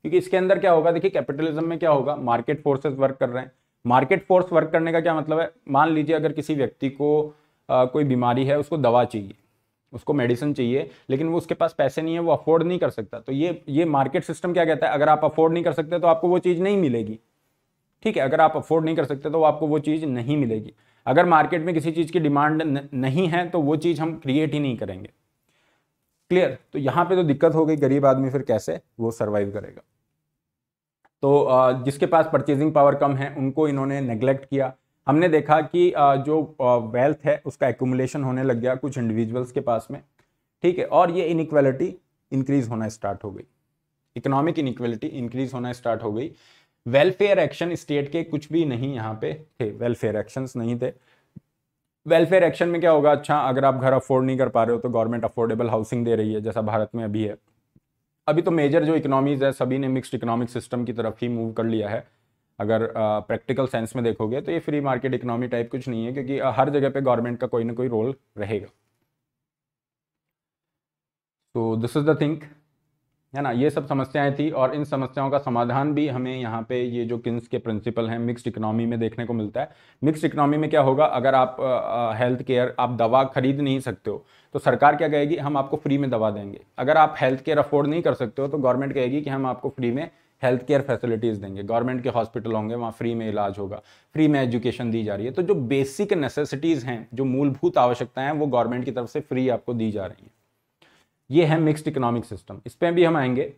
क्योंकि इसके अंदर क्या होगा देखिए कैपिटलिज्म में क्या होगा मार्केट फोर्सेस वर्क कर रहे हैं मार्केट फोर्स वर्क करने का क्या मतलब है मान लीजिए अगर किसी व्यक्ति को आ, कोई बीमारी है उसको दवा चाहिए उसको मेडिसिन चाहिए लेकिन वो उसके पास पैसे नहीं है वो अफोर्ड नहीं कर सकता तो ये ये मार्केट सिस्टम क्या कहता है अगर आप अफोर्ड नहीं कर सकते तो आपको वो चीज़ नहीं मिलेगी ठीक है अगर आप अफोर्ड नहीं कर सकते तो आपको वो चीज़ नहीं मिलेगी अगर मार्केट में किसी चीज़ की डिमांड नहीं है तो वो चीज़ हम क्रिएट ही नहीं करेंगे क्लियर तो यहाँ पे तो दिक्कत हो गई गरीब आदमी फिर कैसे वो सर्वाइव करेगा तो जिसके पास परचेजिंग पावर कम है उनको इन्होंने नेग्लेक्ट किया हमने देखा कि जो वेल्थ है उसका एक्यूमुलेशन होने लग गया कुछ इंडिविजुअल्स के पास में ठीक है और ये इनक्वालिटी इंक्रीज होना स्टार्ट हो गई इकोनॉमिक इनक्वालिटी इंक्रीज होना स्टार्ट हो गई वेलफेयर एक्शन स्टेट के कुछ भी नहीं यहाँ पे थे वेलफेयर एक्शन नहीं थे वेलफेयर एक्शन में क्या होगा अच्छा अगर आप घर अफोर्ड नहीं कर पा रहे हो तो गवर्नमेंट अफोर्डेबल हाउसिंग दे रही है जैसा भारत में अभी है अभी तो मेजर जो इकोनॉमीज है सभी ने मिक्स्ड इकोनॉमिक सिस्टम की तरफ ही मूव कर लिया है अगर प्रैक्टिकल सेंस में देखोगे तो ये फ्री मार्केट इकोनॉमी टाइप कुछ नहीं है क्योंकि हर जगह पे गवर्नमेंट का कोई ना कोई रोल रहेगा तो दिस इज़ द थिंक है ना ये सब समस्याएं थी और इन समस्याओं का समाधान भी हमें यहाँ पे ये जो किन्स के प्रिंसिपल हैं मिक्स्ड इकोनॉमी में देखने को मिलता है मिक्स्ड इकोनॉमी में क्या होगा अगर आप हेल्थ केयर आप दवा खरीद नहीं सकते हो तो सरकार क्या कहेगी हम आपको फ्री में दवा देंगे अगर आप हेल्थ केयर अफोर्ड नहीं कर सकते हो तो गवर्नमेंट कहेगी कि हम आपको फ्री में हेल्थ केयर फैसिलिटीज़ देंगे गवर्नमेंट के हॉस्पिटल होंगे वहाँ फ्री में इलाज होगा फ्री में एजुकेशन दी जा रही है तो जो बेसिक नेसेसिटीज़ हैं जो मूलभूत आवश्यकताएं हैं वो गवर्नमेंट की तरफ से फ्री आपको दी जा रही हैं ये है मिक्स्ड इकोनॉमिक सिस्टम इस पर भी हम आएंगे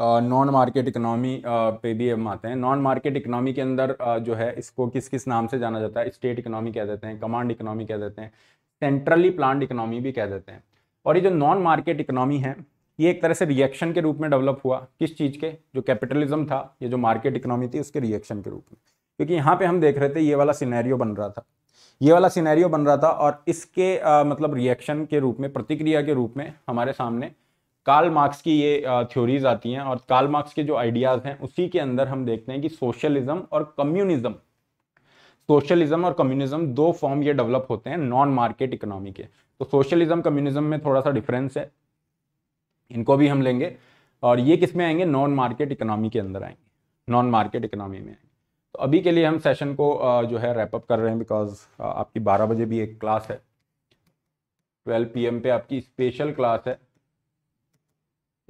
नॉन मार्केट इकोनॉमी पे भी हम आते हैं नॉन मार्केट इकोनॉमी के अंदर uh, जो है इसको किस किस नाम से जाना जाता है स्टेट इकोनॉमी कह देते हैं कमांड इकोनॉमी कह देते हैं सेंट्रली प्लान इकोनॉमी भी कह देते हैं और ये जो नॉन मार्केट इकोनॉमी है ये एक तरह से रिएक्शन के रूप में डेवलप हुआ किस चीज़ के जो कैपिटलिज्म था ये जो मार्केट इकोनॉमी थी उसके रिएक्शन के रूप में क्योंकि यहाँ पे हम देख रहे थे ये वाला सिनेरियो बन रहा था ये वाला सिनेरियो बन रहा था और इसके आ, मतलब रिएक्शन के रूप में प्रतिक्रिया के रूप में हमारे सामने कार्ल मार्क्स की ये थ्योरीज आती हैं और कार्ल मार्क्स के जो आइडियाज़ हैं उसी के अंदर हम देखते हैं कि सोशलिज्म और कम्युनिज्म सोशलिज्म और कम्युनिज्म दो फॉर्म ये डेवलप होते हैं नॉन मार्केट इकोनॉमी के तो सोशलिज्म कम्युनिज्म में थोड़ा सा डिफरेंस है इनको भी हम लेंगे और ये किस में आएंगे नॉन मार्केट इकोनॉमी के अंदर आएंगे नॉन मार्केट इकोनॉमी में आएंगे तो अभी के लिए हम सेशन को जो है रैपअप कर रहे हैं बिकॉज आपकी बारह बजे भी एक क्लास है ट्वेल्व पी पे आपकी स्पेशल क्लास है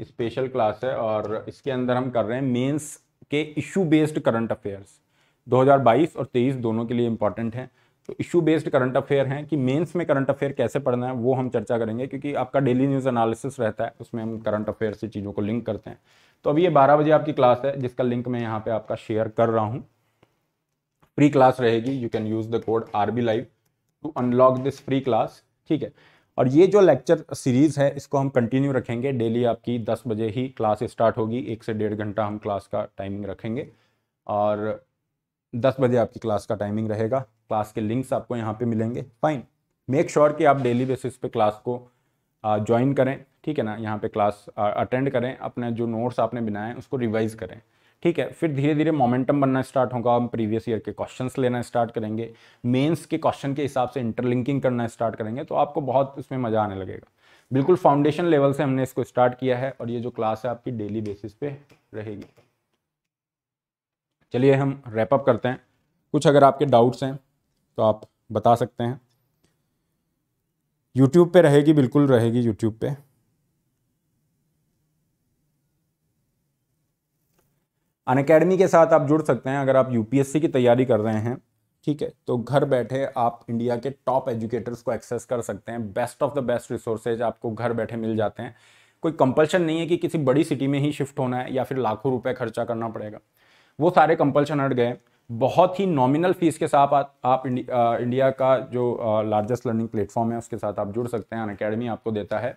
स्पेशल क्लास है और इसके अंदर हम कर रहे हैं मेंस के इशू बेस्ड करंट अफेयर्स 2022 और 23 दोनों के लिए इम्पॉर्टेंट हैं तो इशू बेस्ड करंट अफेयर हैं कि मेंस में करंट अफेयर कैसे पढ़ना है वो हम चर्चा करेंगे क्योंकि आपका डेली न्यूज़ एनालिसिस रहता है उसमें हम करंट अफेयर से चीज़ों को लिंक करते हैं तो अभी ये बारह बजे आपकी क्लास है जिसका लिंक मैं यहाँ पर आपका शेयर कर रहा हूँ फ्री क्लास रहेगी you can use the code R B live to unlock this free class ठीक है और ये जो लेक्चर सीरीज़ है इसको हम कंटिन्यू रखेंगे डेली आपकी दस बजे ही क्लास स्टार्ट होगी एक से डेढ़ घंटा हम क्लास का टाइमिंग रखेंगे और दस बजे आपकी क्लास का टाइमिंग रहेगा क्लास के लिंक्स आपको यहाँ पे मिलेंगे फाइन मेक श्योर कि आप डेली बेसिस पे क्लास को ज्वाइन करें ठीक है ना यहाँ पे क्लास अटेंड करें अपने जो नोट्स आपने बनाए उसको रिवाइज करें ठीक है फिर धीरे धीरे मोमेंटम बनना स्टार्ट होगा हम प्रीवियस ईयर के क्वेश्चंस लेना स्टार्ट करेंगे मेंस के क्वेश्चन के हिसाब से इंटरलिंकिंग करना स्टार्ट करेंगे तो आपको बहुत इसमें मज़ा आने लगेगा बिल्कुल फाउंडेशन लेवल से हमने इसको स्टार्ट किया है और ये जो क्लास है आपकी डेली बेसिस पे रहेगी चलिए हम रैपअप करते हैं कुछ अगर आपके डाउट्स हैं तो आप बता सकते हैं यूट्यूब पे रहेगी बिल्कुल रहेगी यूट्यूब पे अन अकेडमी के साथ आप जुड़ सकते हैं अगर आप यूपीएससी की तैयारी कर रहे हैं ठीक है तो घर बैठे आप इंडिया के टॉप एजुकेटर्स को एक्सेस कर सकते हैं best of the best resources आपको घर बैठे मिल जाते हैं कोई कंपल्शन नहीं है कि किसी बड़ी सिटी में ही शिफ्ट होना है या फिर लाखों रुपए खर्चा करना पड़ेगा वो सारे कंपल्शन हट गए बहुत ही नॉमिनल फीस के साथ आप, इंडि, इंडिया, इंडिया का जो लार्जेस्ट लर्निंग प्लेटफॉर्म है उसके साथ आप जुड़ सकते हैं अन अकेडमी आपको देता है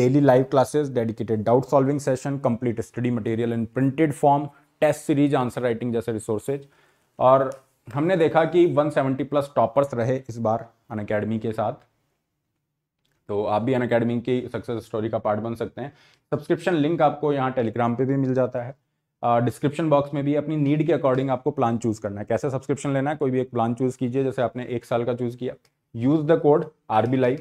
daily live classes dedicated doubt solving session complete study material in printed form test series answer writing जैसे रिसोर्सेज और हमने देखा कि 170 प्लस टॉपर्स रहे इस बार अन के साथ तो आप भी अन अकेडमी की सक्सेस स्टोरी का पार्ट बन सकते हैं सब्सक्रिप्शन लिंक आपको यहाँ टेलीग्राम पे भी मिल जाता है डिस्क्रिप्शन बॉक्स में भी अपनी नीड के अकॉर्डिंग आपको प्लान चूज करना है कैसे सब्सक्रिप्शन लेना है कोई भी एक प्लान चूज कीजिए जैसे आपने एक साल का चूज किया use the code R B live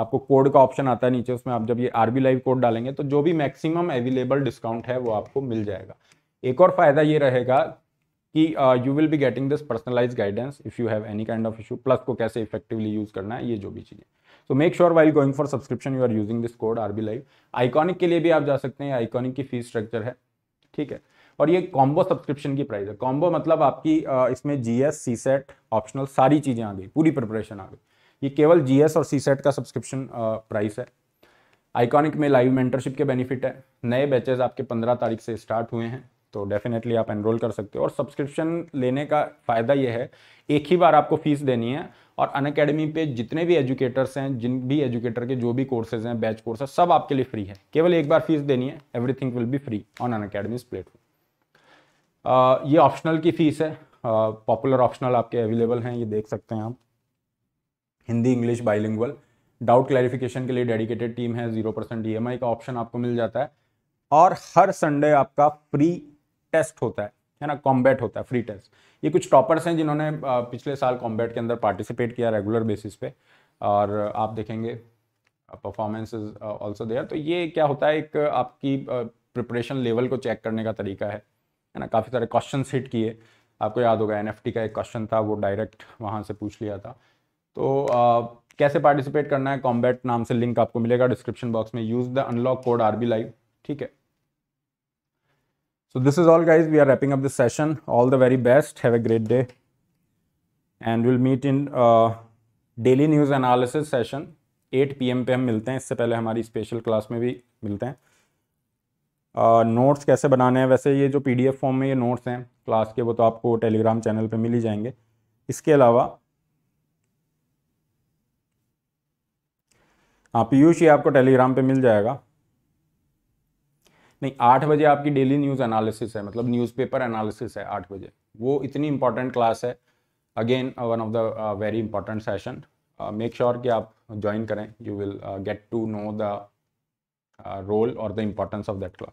आपको कोड का ऑप्शन आता है नीचे उसमें आप जब ये आर बी लाइव कोड डालेंगे तो जो भी मैक्सिमम अवेलेबल डिस्काउंट है वो आपको मिल जाएगा एक और फायदा ये रहेगा कि you will be getting this personalise guidance if you have any kind of issue plus को कैसे इफेक्टिवली यूज करना है ये जो भी चीज़ें so make sure while going for subscription you are using this code R B live iconic के लिए भी आप जा सकते हैं आइकॉनिक की फीस स्ट्रक्चर है ठीक है और ये कॉम्बो सब्सक्रिप्शन की प्राइस है कॉम्बो मतलब आपकी इसमें G S CSAT optional सारी चीज़ें आ गई पूरी प्रिपरेशन आ गई ये केवल जी एस और सी सेट का सब्सक्रिप्शन प्राइस है आइकॉनिक में लाइव मेंटरशिप के बेनिफिट है नए बैचेज आपके पंद्रह तारीख से स्टार्ट हुए हैं तो डेफिनेटली आप एनरोल कर सकते हो और सब्सक्रिप्शन लेने का फ़ायदा यह है एक ही बार आपको फ़ीस देनी है और अन अकेडमी पे जितने भी एजुकेटर्स हैं जिन भी एजुकेटर के जो भी कोर्सेज हैं बैच कोर्सेज सब आपके लिए फ्री है केवल एक बार फीस देनी है everything will be free on Unacademy platform ये ऑप्शनल की फ़ीस है पॉपुलर ऑप्शनल आपके अवेलेबल हैं ये देख सकते हैं आप Hindi English bilingual doubt clarification के लिए डेडिकेटेड टीम है जीरो परसेंट ई का ऑप्शन आपको मिल जाता है और हर संडे आपका फ्री टेस्ट होता है है ना कॉम्बैट होता है फ्री टेस्ट ये कुछ टॉपर्स हैं जिन्होंने पिछले साल कॉम्बैट के अंदर पार्टिसिपेट किया रेगुलर बेसिस पे और आप देखेंगे परफॉर्मेंस इज ऑल्सो देयर तो ये क्या होता है एक आपकी प्रिपरेशन लेवल को चेक करने का तरीका है है ना काफ़ी सारे क्वेश्चन हिट किए आपको याद होगा एन का एक क्वेश्चन था वो डायरेक्ट वहाँ से पूछ लिया था तो आ, कैसे पार्टिसिपेट करना है कॉम्बैट नाम से लिंक आपको मिलेगा डिस्क्रिप्शन बॉक्स में use the unlock code R B live ठीक है so this is all guys we are wrapping up this session all the very best have a great day and will meet in daily news analysis session 8 PM पे हम मिलते हैं इससे पहले हमारी special class में भी मिलते हैं नोट्स कैसे बनाने हैं वैसे ये जो पीडीएफ फॉर्म में ये नोट्स हैं क्लास के वो तो आपको टेलीग्राम चैनल पे मिल ही जाएंगे इसके अलावा हाँ पीयूष ये आपको टेलीग्राम पे मिल जाएगा नहीं आठ बजे आपकी डेली न्यूज़ एनालिसिस है मतलब न्यूज़पेपर एनालिसिस है आठ बजे वो इतनी इंपॉर्टेंट क्लास है again one of the very important session make sure कि आप ज्वाइन करें you will get to know the role और the importance of that class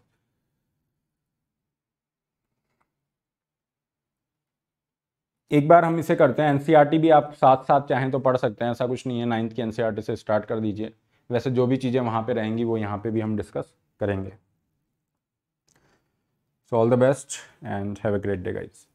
एक बार हम इसे करते हैं एन e भी आप साथ साथ चाहें तो पढ़ सकते हैं ऐसा कुछ नहीं है नाइन्थ की एन e से स्टार्ट कर दीजिए वैसे जो भी चीज़ें वहाँ पे रहेंगी वो यहाँ पे भी हम डिस्कस करेंगे so all the best and have a great day guides